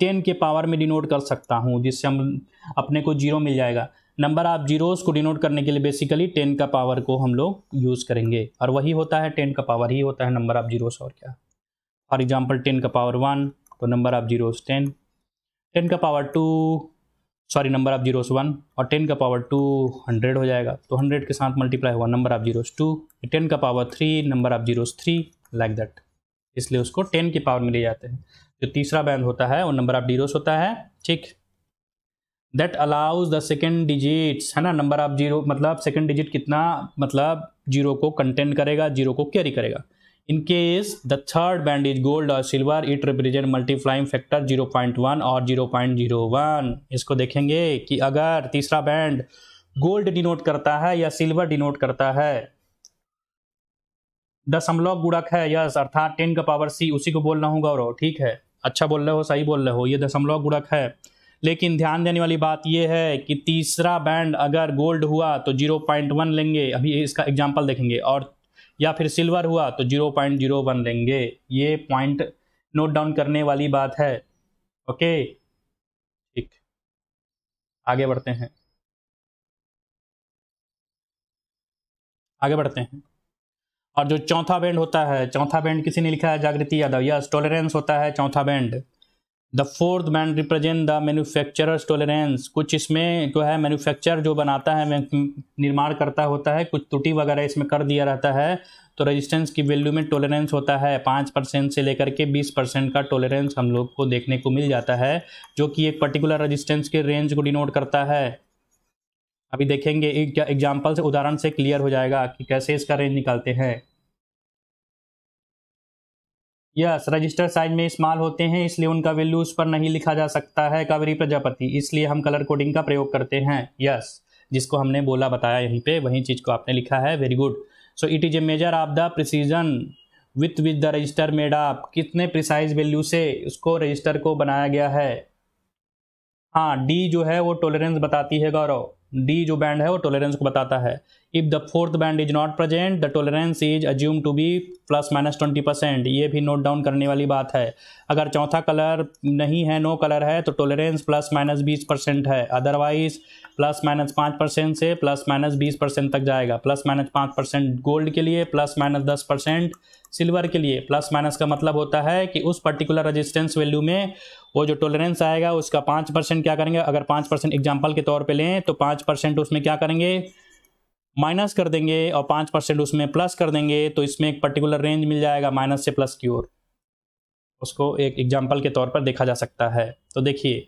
टेन के पावर में डिनोट कर सकता हूँ जिससे हम अपने को जीरो मिल जाएगा नंबर ऑफ जीरोस को डिनोट करने के लिए बेसिकली टेन का पावर को हम लोग यूज़ करेंगे और वही होता है टेन का पावर ही होता है नंबर ऑफ जीरोस और क्या फॉर एग्जाम्पल टेन का पावर वन तो number of zeros ten ten का power two sorry number of zeros one और टेन का पावर टू हंड्रेड हो जाएगा तो हंड्रेड के साथ मल्टीप्लाई हुआ number of zeros two ten का power three number of zeros three like that इसलिए उसको टेन की पावर में ले जाते हैं जो तीसरा बैंड होता है वो नंबर ऑफ जीरोस होता है ठीक that allows the second digits है ना नंबर ऑफ जीरो मतलब सेकेंड डिजिट कितना मतलब जीरो को कंटेंट करेगा जीरो को कैरी करेगा in case the third band is gold और represent multiplying factor zero point 0.1 और 0.01 इसको देखेंगे कि अगर तीसरा बैंड गोल्ड डिनोट करता है या सिल्वर डिनोट करता है दशमलव गुड़क है यस अर्थात टेन का पावर सी उसी को बोलना होगा और ठीक है अच्छा बोल रहे हो सही बोल रहे हो ये दशमलव गुड़क है लेकिन ध्यान देने वाली बात यह है कि तीसरा बैंड अगर गोल्ड हुआ तो 0.1 लेंगे अभी इसका एग्जाम्पल देखेंगे और या फिर सिल्वर हुआ तो जीरो पॉइंट जीरो वन लेंगे ये पॉइंट नोट डाउन करने वाली बात है ओके ठीक आगे बढ़ते हैं आगे बढ़ते हैं और जो चौथा बैंड होता है चौथा बैंड किसी ने लिखा है जागृति यादव यस टॉलरेंस होता है चौथा band the fourth man represent the manufacturers tolerance कुछ इसमें जो है मैन्युफैक्चर जो बनाता है निर्माण करता होता है कुछ त्रुटि वगैरह इसमें कर दिया रहता है तो रेजिस्टेंस की वैल्यू में टॉलरेंस होता है पाँच परसेंट से लेकर के बीस परसेंट का टॉलरेंस हम लोग को देखने को मिल जाता है जो कि एक पर्टिकुलर रजिस्टेंस के रेंज को डिनोट करता है अभी देखेंगे एग्जाम्पल से उदाहरण से क्लियर हो जाएगा कि कैसे इसका रेंज निकालते हैं यस रजिस्टर साइज में स्मॉल होते हैं इसलिए उनका वैल्यू उस पर नहीं लिखा जा सकता है कावेरी प्रजापति इसलिए हम कलर कोडिंग का प्रयोग करते हैं यस जिसको हमने बोला बताया यहीं पे वही चीज़ को आपने लिखा है very good so it is a measure of the precision with with the resistor made आप कितने प्रिसाइज वैल्यू से उसको रजिस्टर को बनाया गया है हाँ डी जो है वो टोलरेंस बताती है गौरव डी जो बैंड है वो टोलरेंस को बताता है if the fourth band is not present the tolerance is assume to be plus minus twenty percent ये भी नोट डाउन करने वाली बात है अगर चौथा कलर नहीं है नो कलर है तो टोलरेंस प्लस माइनस बीस परसेंट है अदरवाइज प्लस माइनस पाँच परसेंट से प्लस माइनस बीस परसेंट तक जाएगा प्लस माइनस पाँच परसेंट गोल्ड के लिए प्लस माइनस दस परसेंट सिल्वर के लिए प्लस माइनस का मतलब होता है कि उस पर्टिकुलर रजिस्टेंस वैल्यू में वो जो टोलरेंस आएगा उसका पाँच परसेंट क्या करेंगे अगर पाँच परसेंट एग्जाम्पल के तौर पर लें तो पाँच परसेंट उसमें क्या करेंगे माइनस कर देंगे और पाँच परसेंट उसमें प्लस कर देंगे तो इसमें एक पर्टिकुलर रेंज मिल जाएगा माइनस से प्लस की ओर उसको एक एग्जाम्पल के तौर पर देखा जा सकता है तो देखिए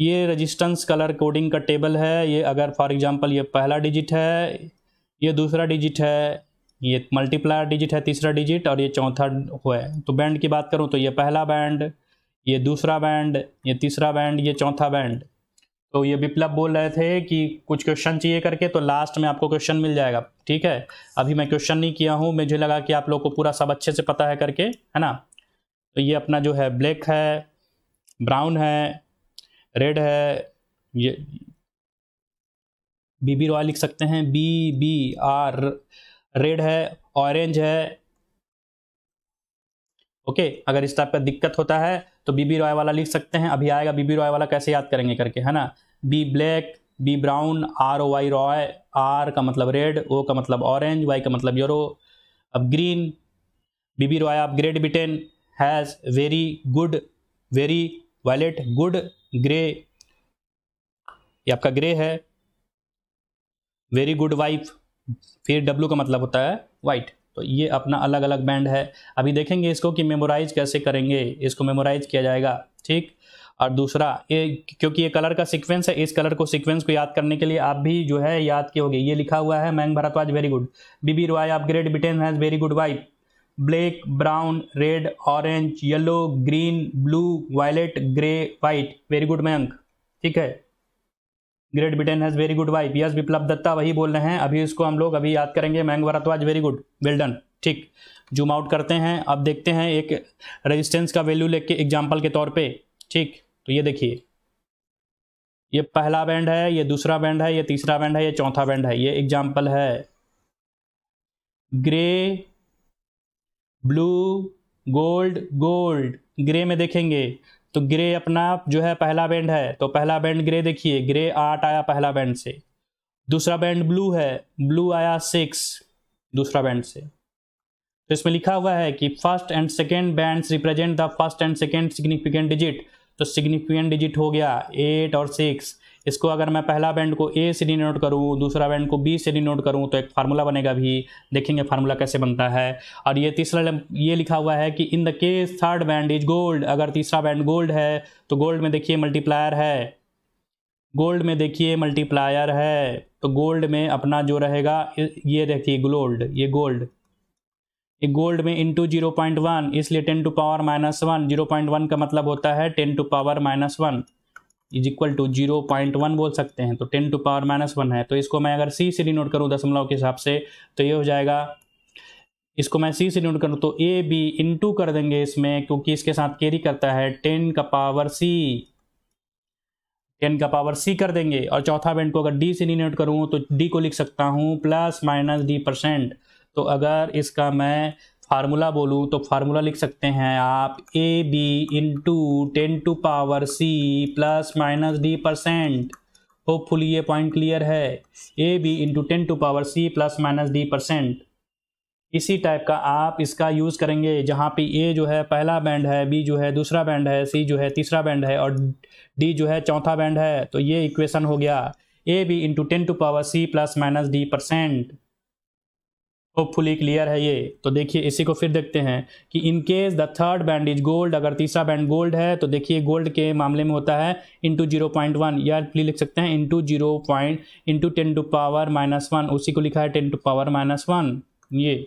ये रजिस्टेंस कलर कोडिंग का टेबल है ये अगर फॉर एग्जांपल ये पहला डिजिट है ये दूसरा डिजिट है ये मल्टीप्लायर डिजिट है तीसरा डिजिट और ये चौथा है तो बैंड की बात करूँ तो ये पहला बैंड ये दूसरा बैंड ये तीसरा बैंड ये चौथा बैंड तो ये विप्लव बोल रहे थे कि कुछ क्वेश्चन चाहिए करके तो लास्ट में आपको क्वेश्चन मिल जाएगा ठीक है अभी मैं क्वेश्चन नहीं किया हूँ मुझे लगा कि आप लोग को पूरा सब अच्छे से पता है करके है ना तो ये अपना जो है ब्लैक है ब्राउन है रेड है ये बी बी रॉय लिख सकते हैं बी बी आर रेड है ऑरेंज है ओके अगर इस टाइप का दिक्कत होता है तो बीबी रॉय वाला लिख सकते हैं अभी आएगा बीबी रॉय वाला कैसे याद करेंगे करके है ना B black B brown R O Y Roy R का मतलब रेड ओ का मतलब ऑरेंज वाई का मतलब योरो अब ग्रीन बीबी रॉय आप Great Britain has very good very violet good grey ये आपका ग्रे है वेरी गुड वाइफ फिर डब्लू का मतलब होता है वाइट तो ये अपना अलग अलग बैंड है अभी देखेंगे इसको कि मेमोराइज कैसे करेंगे इसको मेमोराइज किया जाएगा ठीक और दूसरा ये क्योंकि ये कलर का सीक्वेंस है इस कलर को सीक्वेंस को याद करने के लिए आप भी जो है याद किए होगे ये लिखा हुआ है मैंग Bhardwaj very good BB Roy आप Great Britain has very good wife black brown red orange yellow green blue violet grey white very good मैंग ठीक है great Britain has very good wife yes Biplab Datta वही बोल रहे हैं अभी इसको हम लोग अभी याद करेंगे मैंग भारद्वाज वेरी गुड वेल्डन ठीक जूम आउट करते हैं अब देखते हैं एक रेजिस्टेंस का वैल्यू लेके एग्जाम्पल के तौर पे ठीक तो ये देखिए ये पहला बैंड है ये दूसरा बैंड है ये तीसरा बैंड है ये चौथा बैंड है ये एग्जाम्पल है grey blue gold gold grey में देखेंगे तो ग्रे अपना जो है पहला बैंड है तो पहला बैंड ग्रे देखिए ग्रे आठ आया पहला बैंड से दूसरा बैंड ब्लू है ब्लू आया सिक्स दूसरा बैंड से तो इसमें लिखा हुआ है कि first and second band represent the first and second significant digit तो सिग्निफिकेंट डिजिट हो गया एट और सिक्स इसको अगर मैं पहला बैंड को ए से डिनोट करूँ दूसरा बैंड को बी से डिनोट करूँ तो एक फार्मूला बनेगा भी देखेंगे फार्मूला कैसे बनता है और ये तीसरा ये लिखा हुआ है कि in the case third band is gold अगर तीसरा बैंड गोल्ड है तो गोल्ड में देखिए मल्टीप्लायर है गोल्ड में देखिए मल्टीप्लायर है तो गोल्ड में अपना जो रहेगा ये देखिए गोल्ड ये गोल्ड ये गोल्ड में इंटू जीरो पॉइंट वन इसलिए ten to power minus one zero point one का मतलब होता है ten to power minus one is equal to zero point one बोल सकते हैं तो ten to power minus one है तो इसको मैं अगर सी से डिनोट करूँ दशमलव के हिसाब से तो ये हो जाएगा इसको मैं सी से डिनोट करूँ तो ए बी इंटू कर देंगे इसमें क्योंकि इसके साथ कैरी करता है टेन का पावर सी टेन का पावर सी कर देंगे और चौथा बैंड को अगर डी से डिनोट करूँ तो डी को लिख सकता हूँ प्लस माइनस डी परसेंट तो अगर इसका मैं फार्मूला बोलूँ तो फार्मूला लिख सकते हैं आप A B into ten to power C plus minus D percent hopefully ये पॉइंट क्लियर है A B into ten to power C plus minus D percent इसी टाइप का आप इसका यूज़ करेंगे जहाँ पे ए जो है पहला बैंड है बी जो है दूसरा बैंड है सी जो है तीसरा बैंड है और डी जो है चौथा बैंड है तो ये इक्वेशन हो गया A B into ten to power C plus minus D percent hopefully clear है ये तो देखिए इसी को फिर देखते हैं कि in case the third band is gold अगर तीसरा बैंड गोल्ड है तो देखिए गोल्ड के मामले में होता है इंटू जीरो पॉइंट वन या प्लीज लिख सकते हैं into zero point into ten to power minus one उसी को लिखा है ten to power minus one ये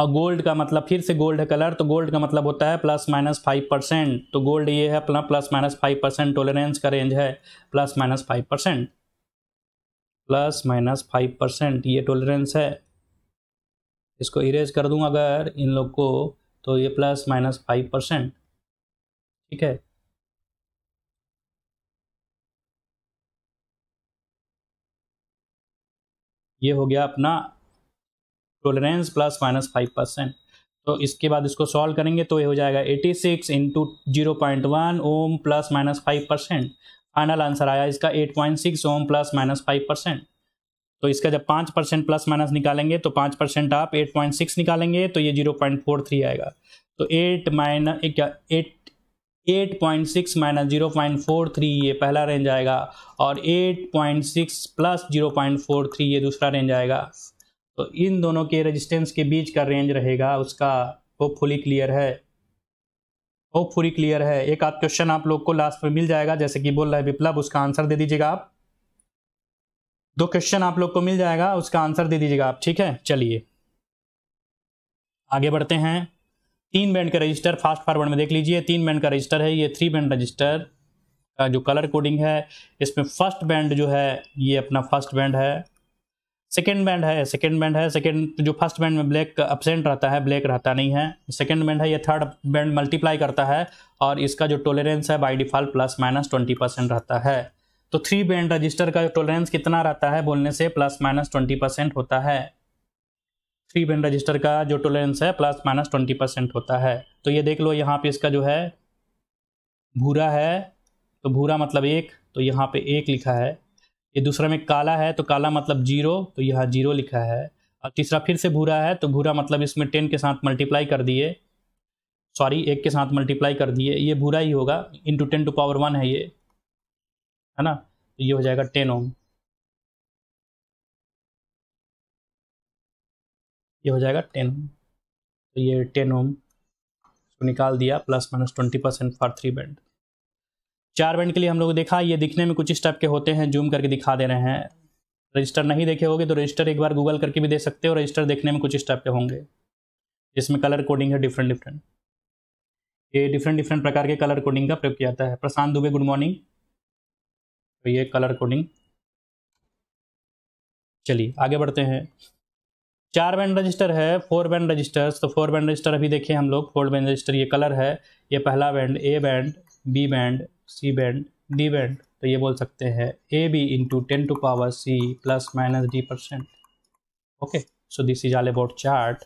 और गोल्ड का मतलब फिर से गोल्ड है कलर तो गोल्ड का मतलब होता है प्लस माइनस फाइव परसेंट तो गोल्ड ये है अपना plus minus five percent tolerance का रेंज है plus minus five percent plus minus five percent ये टोलरेंस है इसको इरेज कर दूँ अगर इन लोग को तो ये प्लस माइनस फाइव परसेंट ठीक है ये हो गया अपना tolerance plus minus five percent तो इसके बाद इसको सॉल्व करेंगे तो ये हो जाएगा eighty six into zero point one ohm plus minus five percent final answer आया इसका eight point six ohm plus minus five percent तो इसका जब पाँच परसेंट प्लस माइनस निकालेंगे तो पाँच परसेंट आप एट पॉइंट सिक्स निकालेंगे तो ये जीरो पॉइंट फोर थ्री आएगा तो एट माइनस क्या eight eight point six minus zero point four three ये पहला रेंज आएगा और eight point six plus zero point four three ये दूसरा रेंज आएगा तो इन दोनों के रजिस्टेंस के बीच का रेंज रहेगा उसका फुली क्लियर है फुली क्लियर है एक आध क्वेश्चन आप लोग को लास्ट में मिल जाएगा जैसे कि बोल रहा है विप्लब उसका आंसर दे दीजिएगा आप दो क्वेश्चन आप लोग को मिल जाएगा उसका आंसर दे दीजिएगा आप ठीक है चलिए आगे बढ़ते हैं तीन बैंड का रजिस्टर फास्ट फॉरवर्ड में देख लीजिए तीन बैंड का रजिस्टर है ये थ्री बैंड रजिस्टर का जो कलर कोडिंग है इसमें फर्स्ट बैंड जो है ये अपना फर्स्ट बैंड है सेकेंड बैंड है सेकेंड बैंड है सेकेंड जो फर्स्ट बैंड में ब्लैक अपसेंट रहता है ब्लैक रहता नहीं है सेकेंड बैंड है ये थर्ड बैंड मल्टीप्लाई करता है और इसका जो टोलरेंस है by default plus minus twenty percent रहता है तो थ्री बैंड रजिस्टर का टॉलरेंस कितना रहता है बोलने से प्लस माइनस ट्वेंटी परसेंट होता है थ्री बैंड रजिस्टर का जो टॉलरेंस है प्लस माइनस ट्वेंटी परसेंट होता है तो ये देख लो यहाँ पे इसका जो है भूरा है तो भूरा मतलब एक तो यहाँ पे एक लिखा है ये दूसरा में काला है तो काला मतलब जीरो तो यहाँ जीरो लिखा है और तीसरा फिर से भूरा है तो भूरा मतलब इसमें टेन के साथ मल्टीप्लाई कर दिए सॉरी एक के साथ मल्टीप्लाई कर दिए ये भूरा ही होगा into ten to power one है ये है ना तो ये हो जाएगा टेन ओम ये हो जाएगा टेन ओम तो ये टेन ओम इसको निकाल दिया plus minus twenty percent for three band चार बैंड के लिए हम लोग देखा ये दिखने में कुछ इस टाइप के होते हैं जूम करके दिखा दे रहे हैं रजिस्टर नहीं देखे होगे तो रजिस्टर एक बार गूगल करके भी दे सकते हो रजिस्टर देखने में कुछ इस टाइप के होंगे जिसमें कलर कोडिंग है डिफरेंट डिफरेंट ये डिफरेंट डिफरेंट प्रकार के कलर कोडिंग का प्रयोग किया जाता है प्रशांत दुबे गुड मॉर्निंग तो ये कलर कोडिंग चलिए आगे बढ़ते हैं चार बैंड रजिस्टर है फोर बैंड रजिस्टर्स तो फोर बैंड रजिस्टर अभी देखें हम लोग फोर बैंड रजिस्टर ये कलर है ये पहला band A band B band C band D band तो ये बोल सकते हैं A B into ten to power C plus minus D percent okay so this is all about chart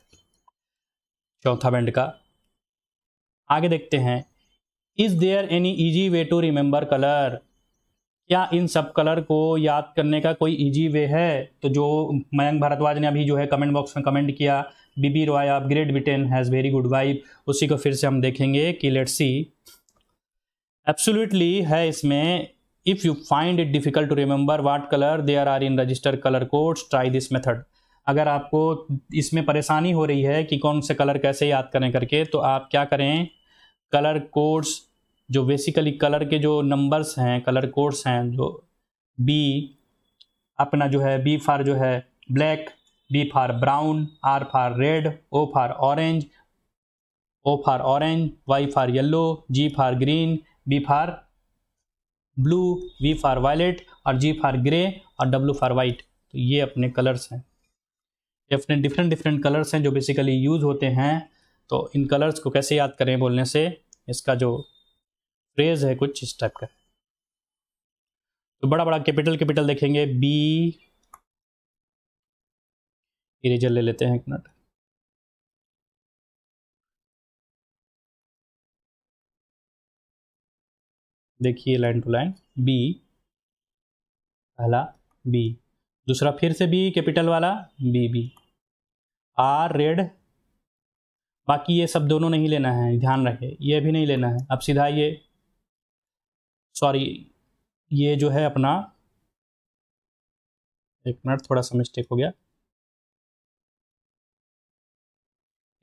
चौथा बैंड का आगे देखते हैं is there any easy way to remember colour क्या इन सब कलर को याद करने का कोई इजी वे है तो जो मयंक भारद्वाज ने अभी जो है कमेंट बॉक्स में कमेंट किया BB Roy of Great Britain has very good wife उसी को फिर से हम देखेंगे कि लेट्स सी एब्सोल्युटली है इसमें if you find it difficult to remember what colour they are are in resistor colour codes try this method अगर आपको इसमें परेशानी हो रही है कि कौन से कलर कैसे याद करें करके तो आप क्या करें कलर कोड्स जो बेसिकली कलर के जो नंबर्स हैं कलर कोड्स हैं जो बी अपना जो है बी फार जो है black B for brown R for red O for orange O for orange Y for yellow G for green B for blue V for violet और G for grey और W for white तो ये अपने colours हैं different अपने different different colours हैं जो basically use होते हैं तो इन कलर्स को कैसे याद करें बोलने से इसका जो फ्रेज है कुछ इस टाइप का तो बड़ा बड़ा कैपिटल कैपिटल देखेंगे बी इरेजर ले लेते हैं एक मिनट देखिए लाइन टू लाइन बी पहला बी दूसरा फिर से बी कैपिटल वाला बी बी आर रेड बाकी ये सब दोनों नहीं लेना है ध्यान रखे ये भी नहीं लेना है अब सीधा ये सॉरी ये जो है अपना एक मिनट थोड़ा सा मिस्टेक हो गया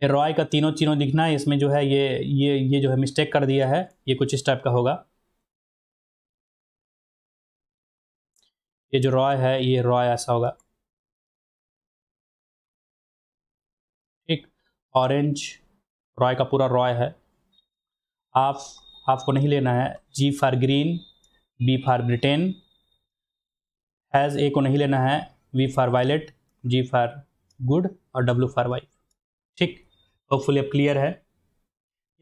रॉय का तीनों तीनों दिखना है इसमें जो है ये ये ये जो है मिस्टेक कर दिया है ये कुछ इस टाइप का होगा ये जो रॉय है ये रॉय ऐसा होगा ठीक ऑरेंज रॉय का पूरा रॉय है आप आपको नहीं लेना है G for green B for Britain has a को नहीं लेना है V for violet G for good और डब्ल्यू फॉर वाइफ ठीक होपफुली अब क्लियर है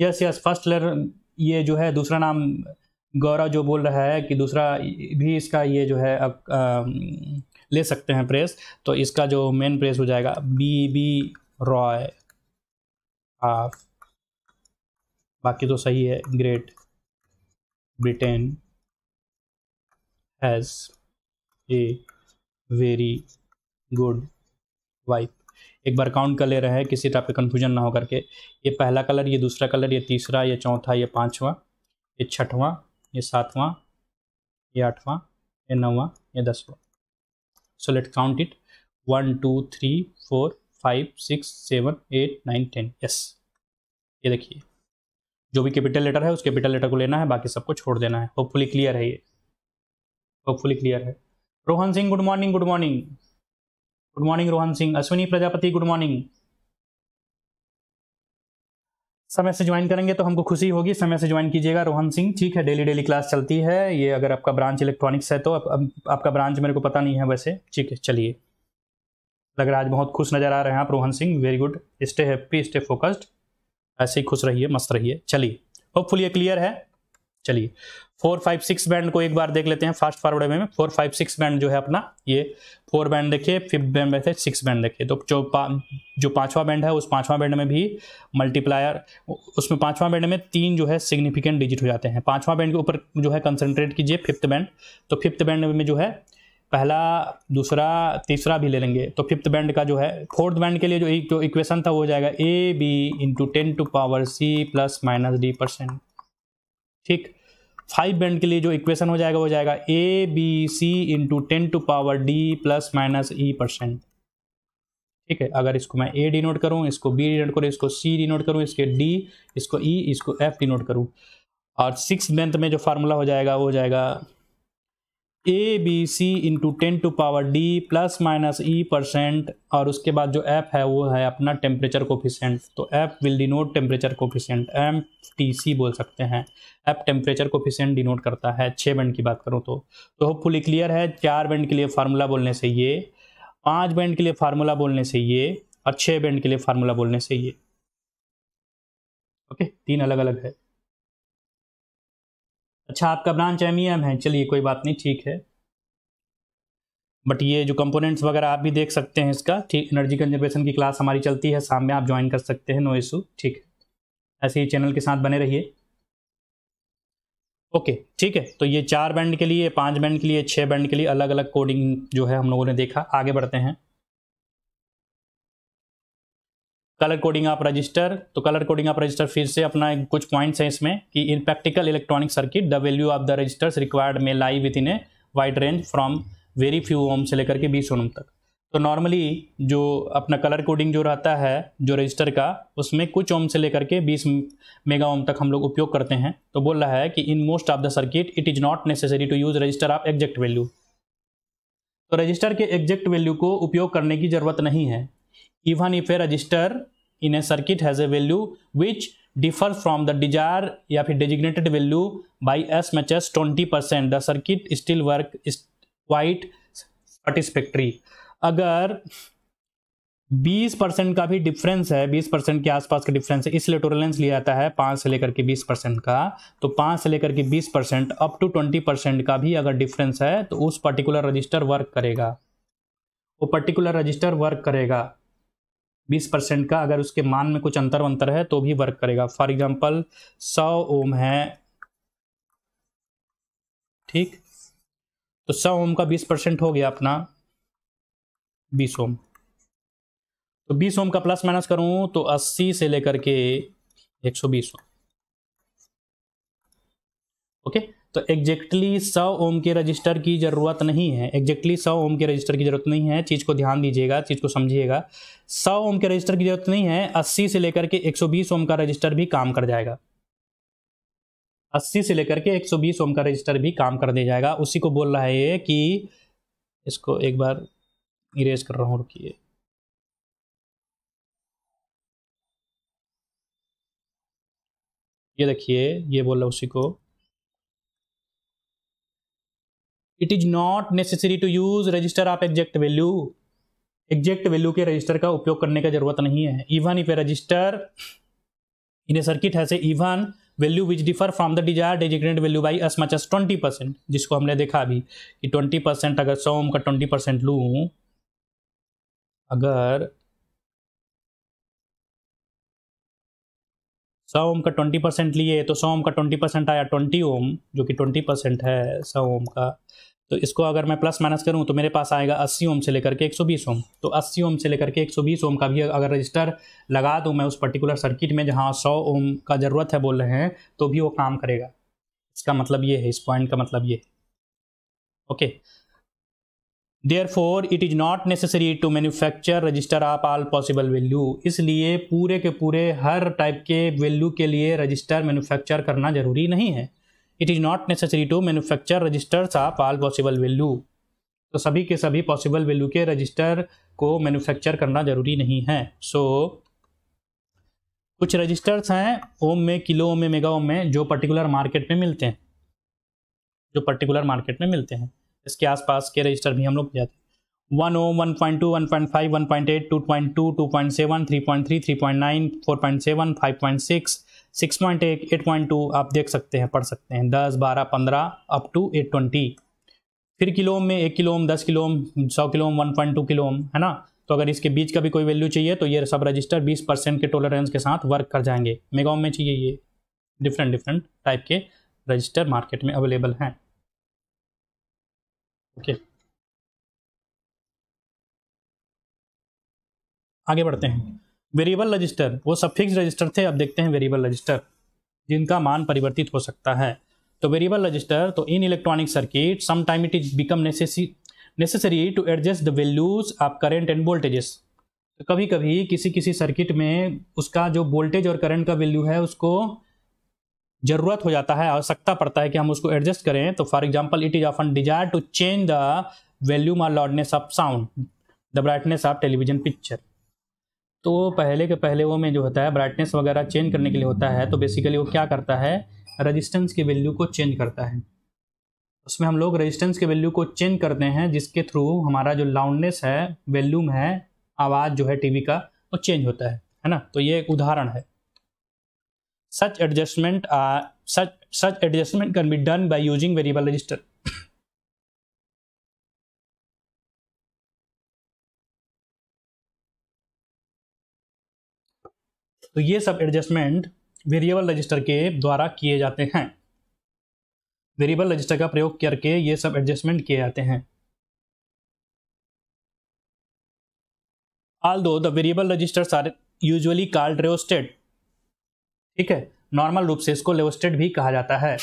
यस यस फर्स्ट लेटर ये जो है दूसरा नाम गौरव जो बोल रहा है कि दूसरा भी इसका ये जो है अब आ, ले सकते हैं प्रेस तो इसका जो मेन प्रेस हो जाएगा बी बी रॉय ऑफ बाकी तो सही है great Britain has a very good wife एक बार काउंट कर ले रहे हैं किसी टाइप का कन्फ्यूजन ना हो करके ये पहला कलर ये दूसरा कलर ये तीसरा ये चौथा ये पाँचवा ये छठवां ये सातवां ये आठवां ये नौवां ये दसवां so let count it one two three four five six seven eight nine ten yes ये देखिए जो भी कैपिटल लेटर है उस कैपिटल लेटर को लेना है बाकी सबको छोड़ देना है होपफुली क्लियर है ये होपफुली क्लियर है Rohan Singh good morning good morning good morning Rohan Singh Ashwini Prajapati good morning समय से ज्वाइन करेंगे तो हमको खुशी होगी समय से ज्वाइन कीजिएगा रोहन सिंह ठीक है डेली डेली क्लास चलती है ये अगर आपका ब्रांच इलेक्ट्रॉनिक्स है तो आप, आप, आपका ब्रांच मेरे को पता नहीं है वैसे ठीक है चलिए लग रहा है आज बहुत खुश नज़र आ रहे हैं आप Rohan Singh very good stay happy stay focused ऐसे ही खुश रहिए मस्त रहिए चलिए होपफुल ये क्लियर है चलिए फोर फाइव सिक्स बैंड को एक बार देख लेते हैं फास्ट फॉरवर्ड में फोर फाइव सिक्स बैंड जो है अपना ये फोर बैंड देखिए फिफ्थ बैंड देखिए सिक्स बैंड देखिए तो जो पा, जो पांचवा बैंड है उस पांचवा बैंड में भी मल्टीप्लायर उसमें पांचवा बैंड में तीन जो है सिग्निफिकेंट डिजिट हो जाते हैं पांचवा बैंड के ऊपर जो है कंसनट्रेट कीजिए फिफ्थ बैंड तो फिफ्थ बैंड में जो है पहला दूसरा तीसरा भी ले लेंगे तो फिफ्थ बैंड का जो है फोर्थ बैंड के लिए जो जो इक्वेशन था वो जाएगा A B into ten to power C plus minus D percent ठीक फाइव बैंड के लिए जो इक्वेशन हो जाएगा वो जाएगा A B C into ten to power D plus minus E percent ठीक है अगर इसको मैं ए डिनोट करूँ इसको बी डिनोट करूँ इसको सी डिनोट करूँ इसके डी इसको ई e, इसको एफ डिनोट करूँ और सिक्स बैंड में जो फार्मूला हो जाएगा वो हो जाएगा A B C into ten to power D plus minus E percent और उसके बाद जो एफ़ है वो है अपना टेम्परेचर कोफिशेंट तो F will denote temperature coefficient M T C बोल सकते हैं एफ टेम्परेचर कोफिशेंट डिनोट करता है छः बैंड की बात करूँ तो तो होपफुली क्लियर है चार बैंड के लिए फार्मूला बोलने से ये पाँच बैंड के लिए फार्मूला बोलने से ये और छः बैंड के लिए फार्मूला बोलने से ये ओके तीन अलग अलग है अच्छा आपका ब्रांच एम ई एम है चलिए कोई बात नहीं ठीक है बट ये जो कंपोनेंट्स वगैरह आप भी देख सकते हैं इसका ठीक एनर्जी कंजर्वेशन की क्लास हमारी चलती है शाम में आप ज्वाइन कर सकते हैं नो इशू ठीक है ऐसे ही चैनल के साथ बने रहिए ओके ठीक है तो ये चार बैंड के लिए पांच बैंड के लिए छः बैंड के लिए अलग अलग कोडिंग जो है हम लोगों ने देखा आगे बढ़ते हैं कलर कोडिंग आप रजिस्टर तो कलर कोडिंग आप रजिस्टर फिर से अपना कुछ पॉइंट्स हैं इसमें कि in practical electronic circuit the value of the registers required may lie within a wide range from very few ohm से लेकर के बीस ओम तक तो नॉर्मली जो अपना कलर कोडिंग जो रहता है जो रजिस्टर का उसमें कुछ ओम से लेकर के 20 मेगा ओम तक हम लोग उपयोग करते हैं तो बोल रहा है कि in most of the circuit it is not necessary to use register of exact value तो रजिस्टर के एग्जैक्ट वैल्यू को उपयोग करने की ज़रूरत नहीं है even if a resistor in a circuit has a value which differs from the desired या फिर designated value by as much as 20% the circuit still work is quite satisfactory अगर 20 परसेंट का भी डिफरेंस है 20 परसेंट के आसपास का difference है इसलिए टोलरेंस लिया जाता है 5 से लेकर के 20 परसेंट का तो 5 से लेकर के 20 परसेंट अप टू 20 परसेंट का भी अगर डिफरेंस है तो उस पर्टिकुलर रजिस्टर वर्क करेगा वो पर्टिकुलर रजिस्टर वर्क करेगा बीस परसेंट का अगर उसके मान में कुछ अंतर वंतर है तो भी वर्क करेगा फॉर एग्जाम्पल सौ ओम है ठीक तो सौ ओम का बीस परसेंट हो गया अपना बीस ओम तो बीस ओम का प्लस माइनस करूं तो अस्सी से लेकर के एक सौ बीस ओम ओके तो एग्जैक्टली सौ ओम के रजिस्टर की ज़रूरत नहीं है एग्जैक्टली सौ ओम के रजिस्टर की ज़रूरत नहीं है चीज़ को ध्यान दीजिएगा चीज़ को समझिएगा सौ ओम के रजिस्टर की ज़रूरत नहीं है अस्सी से लेकर के एक सौ बीस ओम का रजिस्टर भी काम कर जाएगा अस्सी से लेकर के एक सौ बीस ओम का रजिस्टर भी काम कर दिया जाएगा उसी को बोल रहा है ये कि इसको एक बार इरेज कर रहा हूँ रुकिए ये देखिए ये रहा उसी को it is not necessary to use register of exact value exact value के रजिस्टर का उपयोग करने का जरूरत नहीं है even if a register in a circuit has a even value which differ from the desire designate value by as much as twenty percent जिसको हमने देखा अभी कि ट्वेंटी परसेंट अगर सौ का ट्वेंटी परसेंट लू अगर सौ ओम का ट्वेंटी परसेंट लिए तो सौ ओम का ट्वेंटी परसेंट आया ट्वेंटी ओम जो कि ट्वेंटी परसेंट है सौ ओम का तो इसको अगर मैं प्लस माइनस करूं तो मेरे पास आएगा अस्सी ओम से लेकर के 120 ओम तो अस्सी ओम से लेकर के 120 ओम का भी अगर रजिस्टर लगा दूं मैं उस पर्टिकुलर सर्किट में जहां 100 ओम का ज़रूरत है बोल रहे हैं तो भी वो काम करेगा इसका मतलब ये है इस पॉइंट का मतलब ये okay therefore it is not necessary to manufacture register of all possible value इसलिए पूरे के पूरे हर टाइप के वैल्यू के लिए रजिस्टर मैन्युफैक्चर करना ज़रूरी नहीं है it is not necessary to manufacture registers of all possible value तो सभी के सभी पॉसिबल वैल्यू के रजिस्टर को मैन्युफैक्चर करना ज़रूरी नहीं है सो so, कुछ रजिस्टर्स हैं ओम में किलो ओम में मेगा ओम में जो पर्टिकुलर मार्केट में मिलते हैं जो पर्टिकुलर मार्केट में मिलते हैं इसके आसपास के रजिस्टर भी हम लोग जाते हैं one ohm one point two one point five one point eight two point two two point seven three point three three point nine four point seven five point six six point एक eight point two आप देख सकते हैं पढ़ सकते हैं दस बारह पंद्रह अप टू एट ट्वेंटी फिर किलो में एक किलो दस किलो सौ kilo one point two kilo है ना तो अगर इसके बीच का भी कोई वैल्यू चाहिए तो ये सब रजिस्टर बीस परसेंट के टोलरेंस के साथ वर्क कर जाएंगे मेगा में चाहिए ये डिफरेंट डिफरेंट टाइप के रजिस्टर मार्केट में अवेलेबल हैं ओके okay. आगे बढ़ते हैं वेरिएबल रजिस्टर वो सब फिक्स रजिस्टर थे अब देखते हैं वेरिएबल रजिस्टर जिनका मान परिवर्तित हो सकता है तो वेरिएबल रजिस्टर तो in electronic circuit some time it is become necessary to adjust the values of current and voltages तो कभी कभी किसी किसी सर्किट में उसका जो वोल्टेज और करंट का वैल्यू है उसको जरूरत हो जाता है आवश्यकता पड़ता है कि हम उसको एडजस्ट करें तो for example it is often desire to change the volume or loudness of sound the brightness of television picture तो पहले के पहले वो में जो होता है ब्राइटनेस वगैरह चेंज करने के लिए होता है तो बेसिकली वो क्या करता है रजिस्टेंस की वैल्यू को चेंज करता है उसमें हम लोग रजिस्टेंस के वैल्यू को चेंज करते हैं जिसके थ्रू हमारा जो लाउडनेस है वैल्यूम है आवाज़ जो है टीवी का वो चेंज होता है है ना तो ये एक उदाहरण है such adjustment such such adjustment can be done by using variable register तो ये सब एडजस्टमेंट वेरिएबल रजिस्टर के द्वारा किए जाते हैं वेरिएबल रजिस्टर का प्रयोग करके ये सब एडजस्टमेंट किए जाते हैं although the variable register are usually called rheostat ठीक है नॉर्मल रूप से इसको लेवस्टेड भी कहा जाता है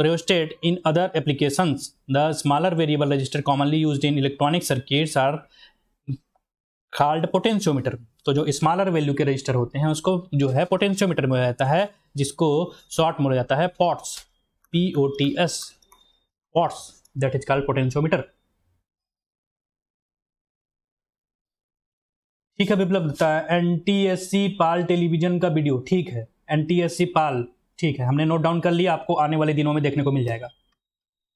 rheostat in other applications the smaller variable register commonly use in electronic circuits are called potentiometer तो जो स्मॉलर वैल्यू के रजिस्टर होते हैं उसको जो है पोटेंशियोमीटर में जाता है जिसको शॉर्ट में जाता है pots P O T S pots that is called potentiometer ठीक है Viplav Dutta N T S C PAL television का वीडियो ठीक है N T S C PAL ठीक है हमने नोट डाउन कर लिया आपको आने वाले दिनों में देखने को मिल जाएगा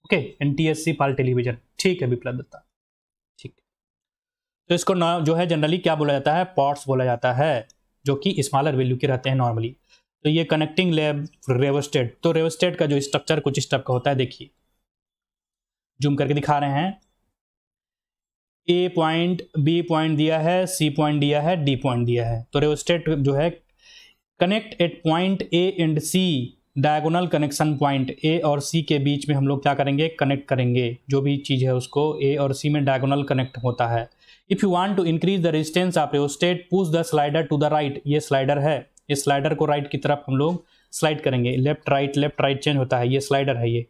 okay N T S C PAL television ठीक है विप्लव दत्ता तो इसको जो है जनरली क्या बोला जाता है पॉट्स बोला जाता है जो कि स्मॉलर वैल्यू के रहते हैं नॉर्मली तो ये कनेक्टिंग लेब रेवस्टेड तो रेवस्टेड का जो स्ट्रक्चर कुछ इस का होता है देखिए जूम करके दिखा रहे हैं ए पॉइंट बी पॉइंट दिया है सी पॉइंट दिया है डी पॉइंट दिया है तो रेवस्टेड जो है connect at point A and C diagonal connection point A और सी के बीच में हम लोग क्या करेंगे कनेक्ट करेंगे जो भी चीज़ है उसको ए और सी में डायगोनल कनेक्ट होता है if you want to increase the resistance of state push the slider to the right ये स्लाइडर है इस स्लाइडर को राइट की तरफ हम लोग स्लाइड करेंगे left right left right change होता है ये स्लाइडर है ये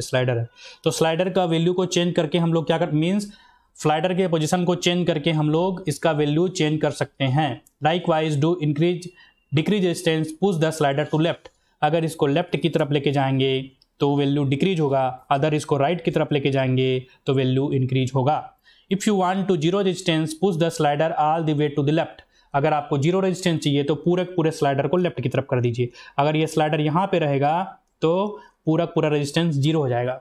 स्लाइडर है तो स्लाइडर का वैल्यू को चेंज करके हम लोग क्या कर मीन्स स्लाइडर के पोजीशन को चेंज करके हम लोग इसका वैल्यू चेंज कर सकते हैं likewise do increase decrease resistance push the slider to left अगर इसको लेफ्ट की तरफ लेके जाएंगे तो वैल्यू डिक्रीज होगा अदर इसको राइट right की तरफ लेके जाएंगे तो वैल्यू इंक्रीज होगा if you want to zero resistance push the slider all the way to the left अगर आपको जीरो रेजिस्टेंस चाहिए तो पूरे पूरे स्लाइडर को लेफ्ट की तरफ कर दीजिए अगर ये स्लाइडर यहाँ पे रहेगा तो पूरा पूरा रेजिस्टेंस जीरो हो जाएगा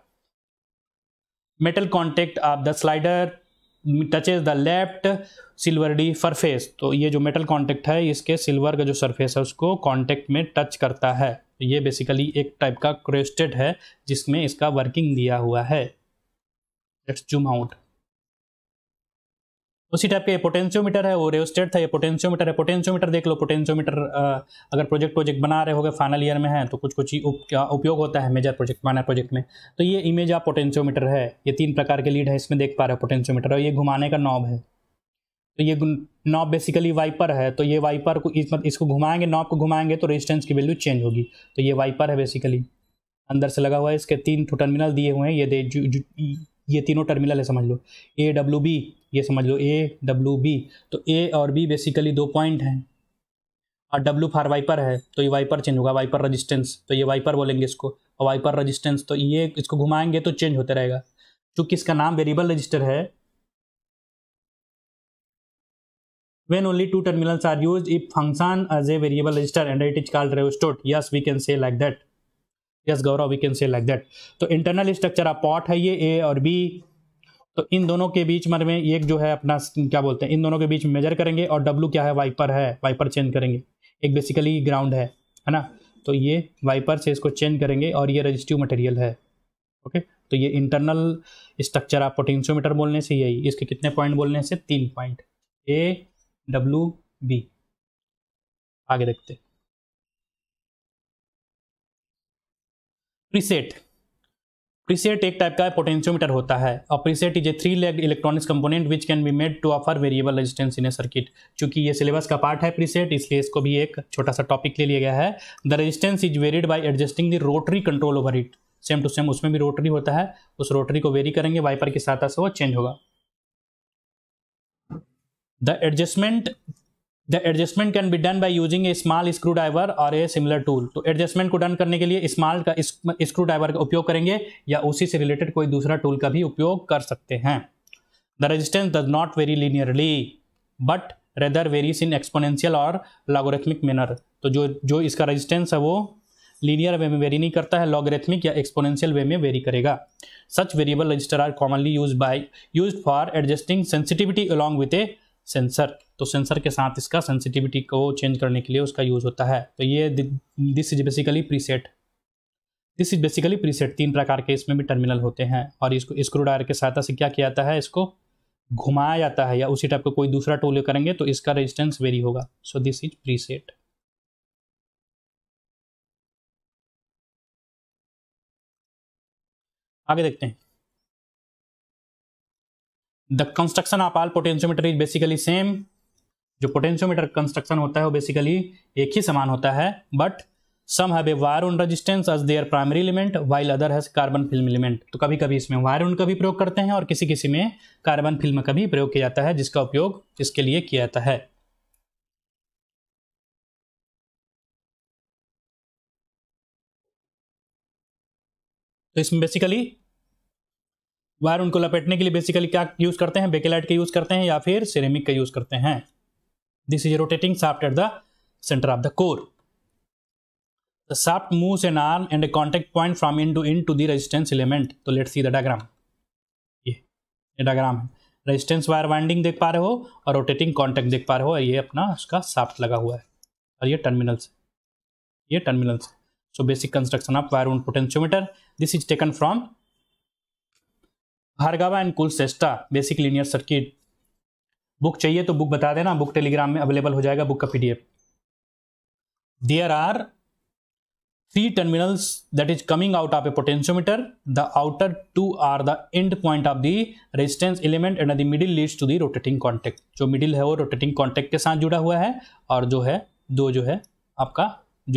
metal contact of the slider touches the left silvered surface तो ये जो मेटल कॉन्टेक्ट है इसके सिल्वर का जो सरफेस है उसको कॉन्टेक्ट में टच करता है तो ये बेसिकली एक टाइप का क्रेस्टेड है जिसमें इसका वर्किंग दिया हुआ है लेट्स जूम आउट उसी टाइप का ये पोटेंशियोमीटर है वो रेओस्टेट था ये पोटेंशियोमीटर है पोटेंशियोमीटर देख लो पोटेंशियोमीटर अगर प्रोजेक्ट प्रोजेक्ट बना रहे गए फाइनल ईयर में है तो कुछ कुछ उपयोग होता है मेजर प्रोजेक्ट माइनर प्रोजेक्ट में तो ये इमेज आप पोटेंशियोमीटर है ये तीन प्रकार के लीड है इसमें देख पा रहे हो पोटेंशियोमीटर और ये घुमाने का नॉब है तो ये नॉब बेसिकली वाइपर है तो ये वाइपर को इस मत, मतलब इसको घुमाएंगे नॉब को घुमाएंगे तो रेजिस्टेंस की वैल्यू चेंज होगी तो ये वाइपर है बेसिकली अंदर से लगा हुआ है इसके तीन टर्मिनल दिए हुए हैं ये दे ये तीनों टर्मिनल है समझ लो ए डब्ल्यू बी ये समझ लो ए डब्ल्यू बी तो ए और बी बेसिकली दो पॉइंट हैं और डब्ल्यू फार वाइपर है तो ये वाइपर चेंज होगा वाइपर रेजिस्टेंस तो ये वाइपर बोलेंगे इसको और वाइपर रेजिस्टेंस तो ये इसको घुमाएंगे तो चेंज होता रहेगा चूंकि इसका नाम वेरिएबल रजिस्टर है when only two terminals are used if function as a variable register and it is called revstot yes we can say like that yes Gaurav we can say like that तो internal structure of pot है ये ए और B तो इन दोनों के बीच मर में एक जो है अपना क्या बोलते हैं इन दोनों के बीच मेजर करेंगे और डब्लू क्या है वाइपर है वाइपर चेंज करेंगे एक बेसिकली ग्राउंड है है ना तो ये वाइपर से इसको चेंज करेंगे और ये रजिस्टिव मटेरियल है ओके तो ये इंटरनल स्ट्रक्चर आप पोटेंशियोमीटर बोलने से यही इसके कितने पॉइंट बोलने से तीन पॉइंट ए डब्लू बी आगे देखते प्रीसेट प्रीसेट एक टाइप का पोटेंशियोमीटर होता है और preset is a three leg electronics component which can be made to offer variable resistance in a circuit चूंकि ये सिलेबस का पार्ट है प्रीसेट इसलिए इसको भी एक छोटा सा टॉपिक ले लिया गया है the resistance is varied by adjusting the rotary control over it same to same उसमें भी रोटरी होता है उस रोटरी को वेरी करेंगे वाइपर की सहायता से वो चेंज होगा the adjustment the adjustment can be done by using a small screwdriver or a similar tool तो एडजस्टमेंट को डन करने के लिए स्मॉल का स्क्रू ड्राइवर का उपयोग करेंगे या उसी से रिलेटेड कोई दूसरा टूल का भी उपयोग कर सकते हैं the resistance does not vary linearly but rather varies in exponential or logarithmic manner तो जो जो इसका रजिस्टेंस है वो लीनियर वे में वेरी नहीं करता है लॉगरेथमिक या एक्सपोनेंशियल वे में वेरी करेगा such variable register are commonly use by use for adjusting sensitivity along with a sensor तो सेंसर के साथ इसका सेंसिटिविटी को चेंज करने के लिए उसका यूज होता है तो ये this is basically preset this is basically preset तीन प्रकार के इसमें भी टर्मिनल होते हैं और इसको स्क्रू डायर के सहायता से क्या किया जाता है इसको घुमाया जाता है या उसी टाइप का को कोई दूसरा टोल करेंगे तो इसका रेजिस्टेंस वेरी होगा सो दिस इज प्रीसेट आगे देखते हैं the construction of all potentiometer is basically same जो पोटेंशियोमीटर कंस्ट्रक्शन होता है वो बेसिकली एक ही समान होता है but some have a wire wound resistance as their primary element while other has carbon film element तो कभी कभी इसमें वायर उन का भी प्रयोग करते हैं और किसी किसी में कार्बन फिल्म का भी प्रयोग किया जाता है जिसका उपयोग इसके लिए किया जाता है तो इसमें बेसिकली वायर उनको लपेटने के लिए बेसिकली क्या यूज़ करते हैं बेकेलाइट का यूज़ करते हैं या फिर सिरेमिक का यूज़ करते हैं this is rotating shaft at the centre of the core The shaft moves an arm and a contact point from end to end to the resistance element. तो let see the diagram ये diagram है resistance wire winding देख पा रहे हो और rotating contact देख पा रहे हो और ये अपना उसका साफ्ट लगा हुआ है और ये टर्मिनल्स ये terminals so basic construction of wire उन potentiometer this is taken from Bhargava and सेस्टा बेसिक लीनियर सर्किट बुक चाहिए तो बुक बता देना बुक टेलीग्राम में अवेलेबल हो जाएगा बुक का P D F there are three terminals that is coming out of a potentiometer the outer two are the end point of the resistance element and the middle leads to the rotating contact जो middle है वो rotating contact के साथ जुड़ा हुआ है और जो है दो जो है आपका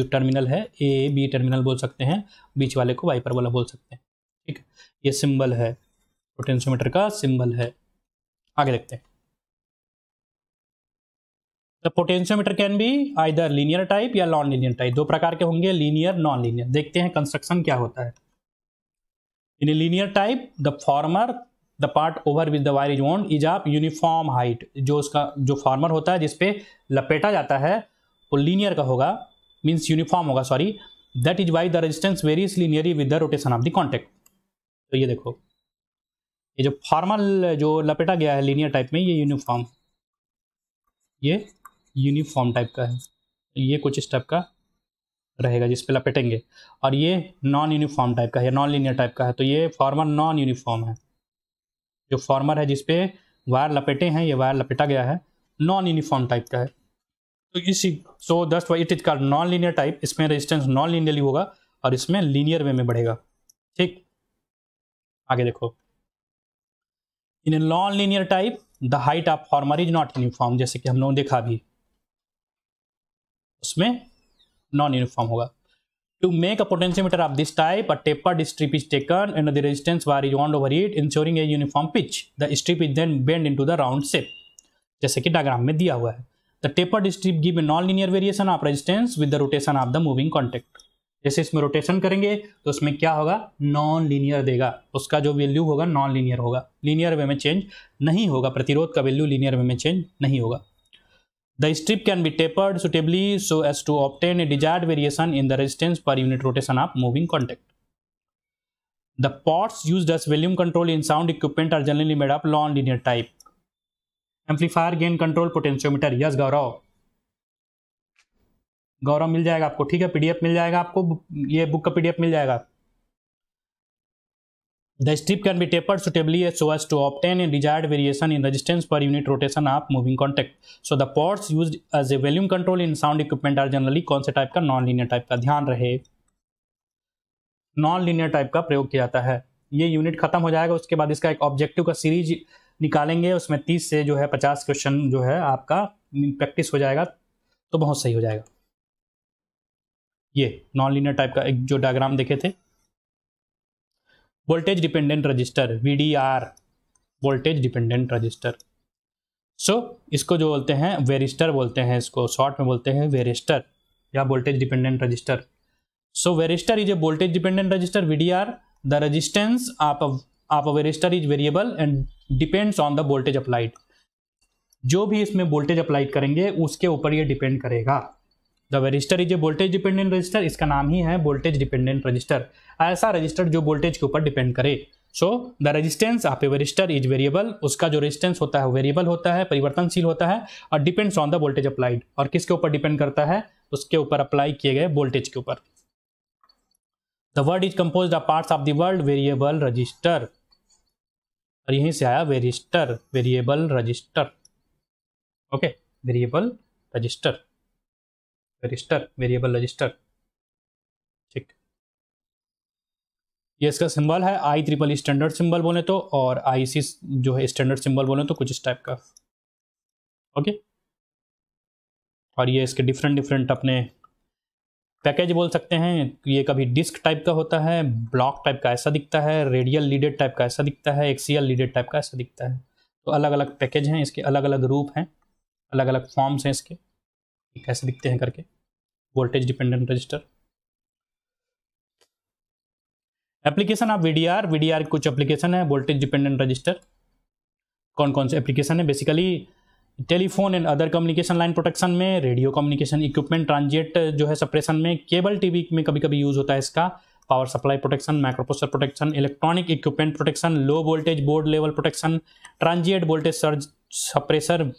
जो टर्मिनल है ए बी टर्मिनल बोल सकते हैं बीच वाले को वाइपर वाला बोल सकते हैं ठीक है ये सिंबल है पोटेंशियोमीटर का सिंबल है आगे देखते हैं the potentiometer can be either linear type या नॉन लीनियर टाइप दो प्रकार के होंगे लीनियर नॉन लीनियर देखते हैं कंस्ट्रक्शन क्या होता है in linear type the former the part over with the wire is on is आप यूनिफॉर्म हाइट जो उसका जो फॉर्मर होता है जिसपे लपेटा जाता है वो लीनियर का होगा मीन्स यूनिफॉर्म होगा sorry that is why the resistance is linear with the rotation of the contact तो ये देखो ये जो फॉर्मल जो लपेटा गया है लीनियर टाइप में ये यूनिफॉर्म ये यूनिफॉर्म टाइप का है ये कुछ इस टाइप का रहेगा जिस पे लपेटेंगे और ये नॉन यूनिफॉर्म टाइप का है नॉन लीनियर टाइप का है तो ये फॉर्मर नॉन यूनिफॉर्म है जो फॉर्मर है जिसपे वायर लपेटे हैं ये वायर लपेटा गया है नॉन यूनिफॉर्म टाइप का है तो इसी so that's why it is called non linear type इसमें रेजिस्टेंस नॉन लीनियरली होगा और इसमें लीनियर वे में बढ़ेगा ठीक आगे देखो in a non linear type the height of former is not uniform जैसे कि हम लोगों ने देखा भी उसमें नॉन यूनिफॉर्म होगा to make a meter of this type a taper strip is taken and the resistance wire is on over it ensuring a uniform pitch the strip is then bend to the round shape जैसे कि diagram में दिया हुआ है the taper strip give a non linear variation of resistance with the rotation of the moving contact जैसे इसमें rotation करेंगे तो उसमें क्या होगा नॉन लीनियर देगा उसका जो वैल्यू होगा नॉन लीनियर होगा लीनियर वे में चेंज नहीं होगा प्रतिरोध का वैल्यू लीनियर वे में चेंज नहीं होगा the strip can be tapered suitably so as to obtain a desired variation in the resistance per unit rotation of moving contact the pots use as volume control in sound equipment are generally made of non linear type amplifier gain control potentiometer yes Gaurav Gaurav मिल जाएगा आपको ठीक है PDF मिल जाएगा आपको ये book का पीडीएफ मिल जाएगा the strip can be taper suitably so as to obtain a desired variation in resistance per unit rotation of moving contact so the pots use as a volume control in sound equipment are generally कौन से type का non linear type का ध्यान रहे non linear type का प्रयोग किया जाता है ये यूनिट खत्म हो जाएगा उसके बाद इसका एक ऑब्जेक्टिव का सीरीज निकालेंगे उसमें तीस से जो है पचास क्वेश्चन जो है आपका प्रैक्टिस हो जाएगा तो बहुत सही हो जाएगा ये नॉन लीनियर टाइप का एक जो डायग्राम देखे थे voltage dependent resistor V voltage dependent resistor so इसको जो बोलते हैं वेरिस्टर बोलते हैं इसको शॉर्ट में बोलते हैं वेरिस्टर या voltage dependent resistor so varistor is a voltage dependent resistor V the resistance of a, of a resistor is variable and depends on the voltage applied जो भी इसमें वोल्टेज अप्लाइड करेंगे उसके ऊपर ये डिपेंड करेगा the resistor is a voltage dependent resistor इसका नाम ही है वोल्टेज डिपेंडेंट रजिस्टर ऐसा रजिस्टर जो वोल्टेज के ऊपर डिपेंड करे सो द रजिस्टेंस आप ए रजिस्टर इज वेरिएबल उसका जो रजिस्टेंस होता है वेरिएबल होता है परिवर्तनशील होता है और depends on the voltage applied और किसके ऊपर डिपेंड करता है उसके ऊपर अप्लाई किए गए वोल्टेज के ऊपर the word is compose the part of the variable resistor और यहीं से आया varistor variable resistor okay variable resistor resistor variable resistor ठीक ये इसका सिंबल है आई ट्रिपल स्टैंडर्ड सिंबल बोले तो और आई सी जो है स्टैंडर्ड सिंबल बोले तो कुछ इस टाइप का ओके और ये इसके डिफरेंट डिफरेंट अपने पैकेज बोल सकते हैं ये कभी डिस्क टाइप का होता है ब्लॉक टाइप का ऐसा दिखता है रेडियल लीडेड टाइप का ऐसा दिखता है एक्सीएल लीडेड टाइप का ऐसा दिखता है तो अलग अलग पैकेज हैं इसके अलग अलग रूप हैं अलग अलग फॉर्म्स हैं इसके कैसे दिखते हैं करके voltage dependent resistor application of VDR VDR कुछ एप्लीकेशन है वोल्टेज डिपेंडेंट रजिस्टर कौन कौन से एप्लीकेशन है basically telephone and other communication line protection में रेडियो कम्युनिकेशन इक्विपमेंट ट्रांजिट जो है सप्रेशन में केबल टीवी में कभी कभी यूज होता है इसका power supply protection microprocessor protection electronic equipment protection low voltage board level protection transient voltage surge suppressor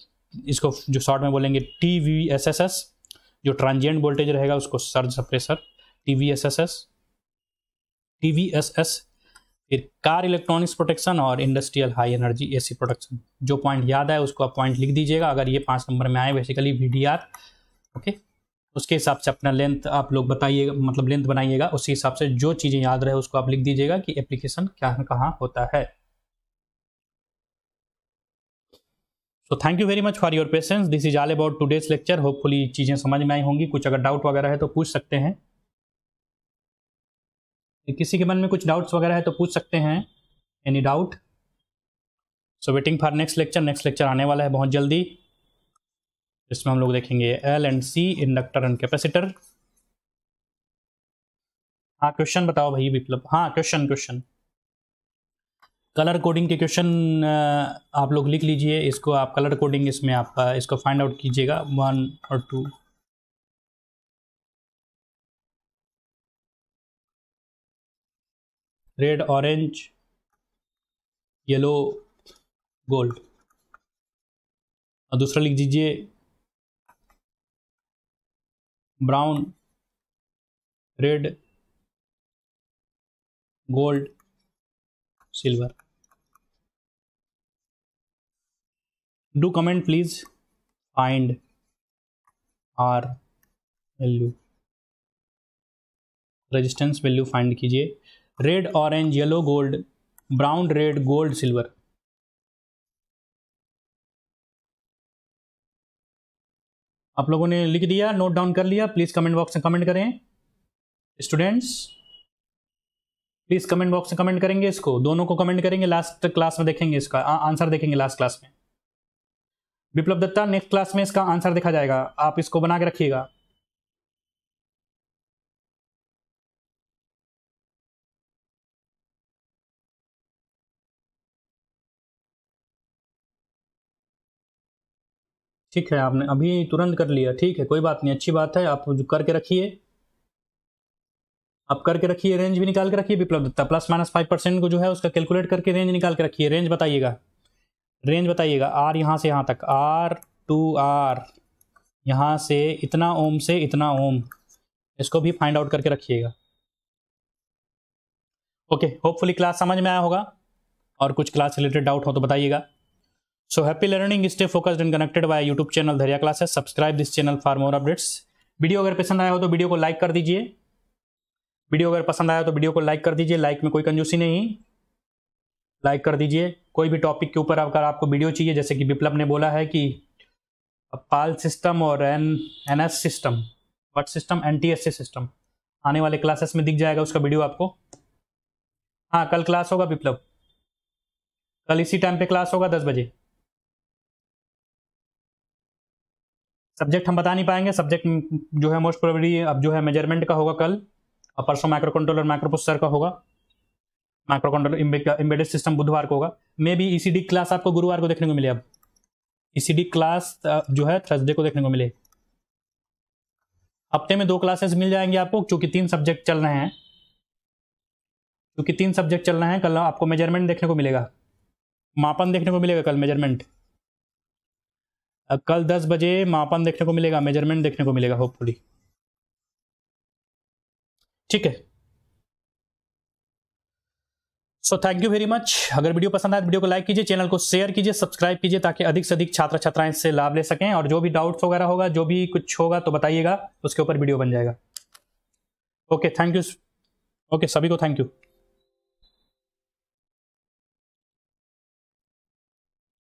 इसको जो शॉर्ट में बोलेंगे T V S S S जो ट्रांजिएंट वोल्टेज रहेगा उसको surge suppressor T V S S S T V S S फिर car electronics protection और industrial high energy AC protection जो पॉइंट याद है उसको आप पॉइंट लिख दीजिएगा अगर ये पांच नंबर में आए बेसिकली वी ओके उसके हिसाब से अपना लेंथ आप लोग बताइएगा मतलब लेंथ बनाइएगा उसी हिसाब से जो चीज़ें याद रहे उसको आप लिख दीजिएगा कि एप्लीकेशन क्या कहाँ होता है so thank you very much for your patience this is all about today's lecture hopefully चीज़ें समझ में आई होंगी कुछ अगर डाउट वगैरह है तो पूछ सकते हैं किसी के मन में कुछ डाउट्स वगैरह है तो पूछ सकते हैं any doubt so waiting for next lecture next lecture आने वाला है बहुत जल्दी जिसमें हम लोग देखेंगे L and C inductor and capacitor हाँ क्वेश्चन बताओ भाई विप्लव हाँ क्वेश्चन क्वेश्चन कलर कोडिंग के क्वेश्चन आप लोग लिख लीजिए इसको आप कलर कोडिंग इसमें आप इसको फाइंड आउट कीजिएगा वन और two red orange yellow gold और दूसरा लिख दीजिए brown red gold silver do comment please find r value resistance value find कीजिए red orange yellow gold brown red gold silver आप लोगों ने लिख दिया नोट डाउन कर लिया प्लीज कमेंट बॉक्स में कमेंट करें स्टूडेंट्स प्लीज कमेंट बॉक्स में कमेंट करेंगे इसको दोनों को कमेंट करेंगे लास्ट क्लास में देखेंगे इसका आंसर देखेंगे लास्ट क्लास में विप्लव दत्ता नेक्स्ट क्लास में इसका आंसर देखा जाएगा आप इसको बना के रखिएगा ठीक है आपने अभी तुरंत कर लिया ठीक है कोई बात नहीं अच्छी बात है आप जो करके रखिए आप करके रखिए रेंज भी निकाल के रखिए Viplav Datta plus minus five percent को जो है उसका कैलकुलेट करके रेंज निकाल के रखिए रेंज बताइएगा रेंज बताइएगा आर यहाँ से यहाँ तक आर टू आर यहाँ से इतना ओम से इतना ओम इसको भी फाइंड आउट करके रखिएगा ओके होपफुली क्लास समझ में आया होगा और कुछ क्लास रिलेटेड डाउट हो तो बताइएगा so happy learning stay focused and connected by YouTube channel Dhariya classes subscribe this channel for more updates video अगर पसंद आया हो तो वीडियो को लाइक कर दीजिए वीडियो अगर पसंद आया तो वीडियो को लाइक कर दीजिए लाइक में कोई कंजूसी नहीं लाइक कर दीजिए कोई भी टॉपिक के ऊपर अगर आपको वीडियो चाहिए जैसे कि विप्लव ने बोला है कि पाल सिस्टम और N N S system what system N T S C system आने वाले क्लासेस में दिख जाएगा उसका वीडियो आपको हाँ कल क्लास होगा विप्लव कल इसी टाइम पे क्लास होगा दस बजे सब्जेक्ट हम बता नहीं पाएंगे सब्जेक्ट जो है मोस्ट प्रोबेबली अब जो है मेजरमेंट का होगा कल और परसों माइक्रो कंट्रोलर माइक्रो का होगा माइक्रो कंट्रोलर एम्बेडेड सिस्टम बुधवार को होगा मे बी ई क्लास आपको गुरुवार को देखने को मिले अब ई e क्लास जो है थर्सडे को देखने को मिले हफ्ते में दो क्लासेस मिल जाएंगे आपको क्योंकि तीन सब्जेक्ट चल रहे हैं क्योंकि तीन सब्जेक्ट चल रहे हैं कल आपको मेजरमेंट देखने को मिलेगा मापन देखने को मिलेगा कल मेजरमेंट कल दस बजे मापन देखने को मिलेगा मेजरमेंट देखने को मिलेगा होपफुली ठीक है so thank you very much अगर वीडियो पसंद आए तो वीडियो को लाइक कीजिए चैनल को शेयर कीजिए सब्सक्राइब कीजिए ताकि अधिक से अधिक छात्र छात्राएं इससे लाभ ले सकें और जो भी डाउट्स वगैरह होगा जो भी कुछ होगा तो बताइएगा उसके ऊपर वीडियो बन जाएगा ओके थैंक यू ओके सभी को थैंक यू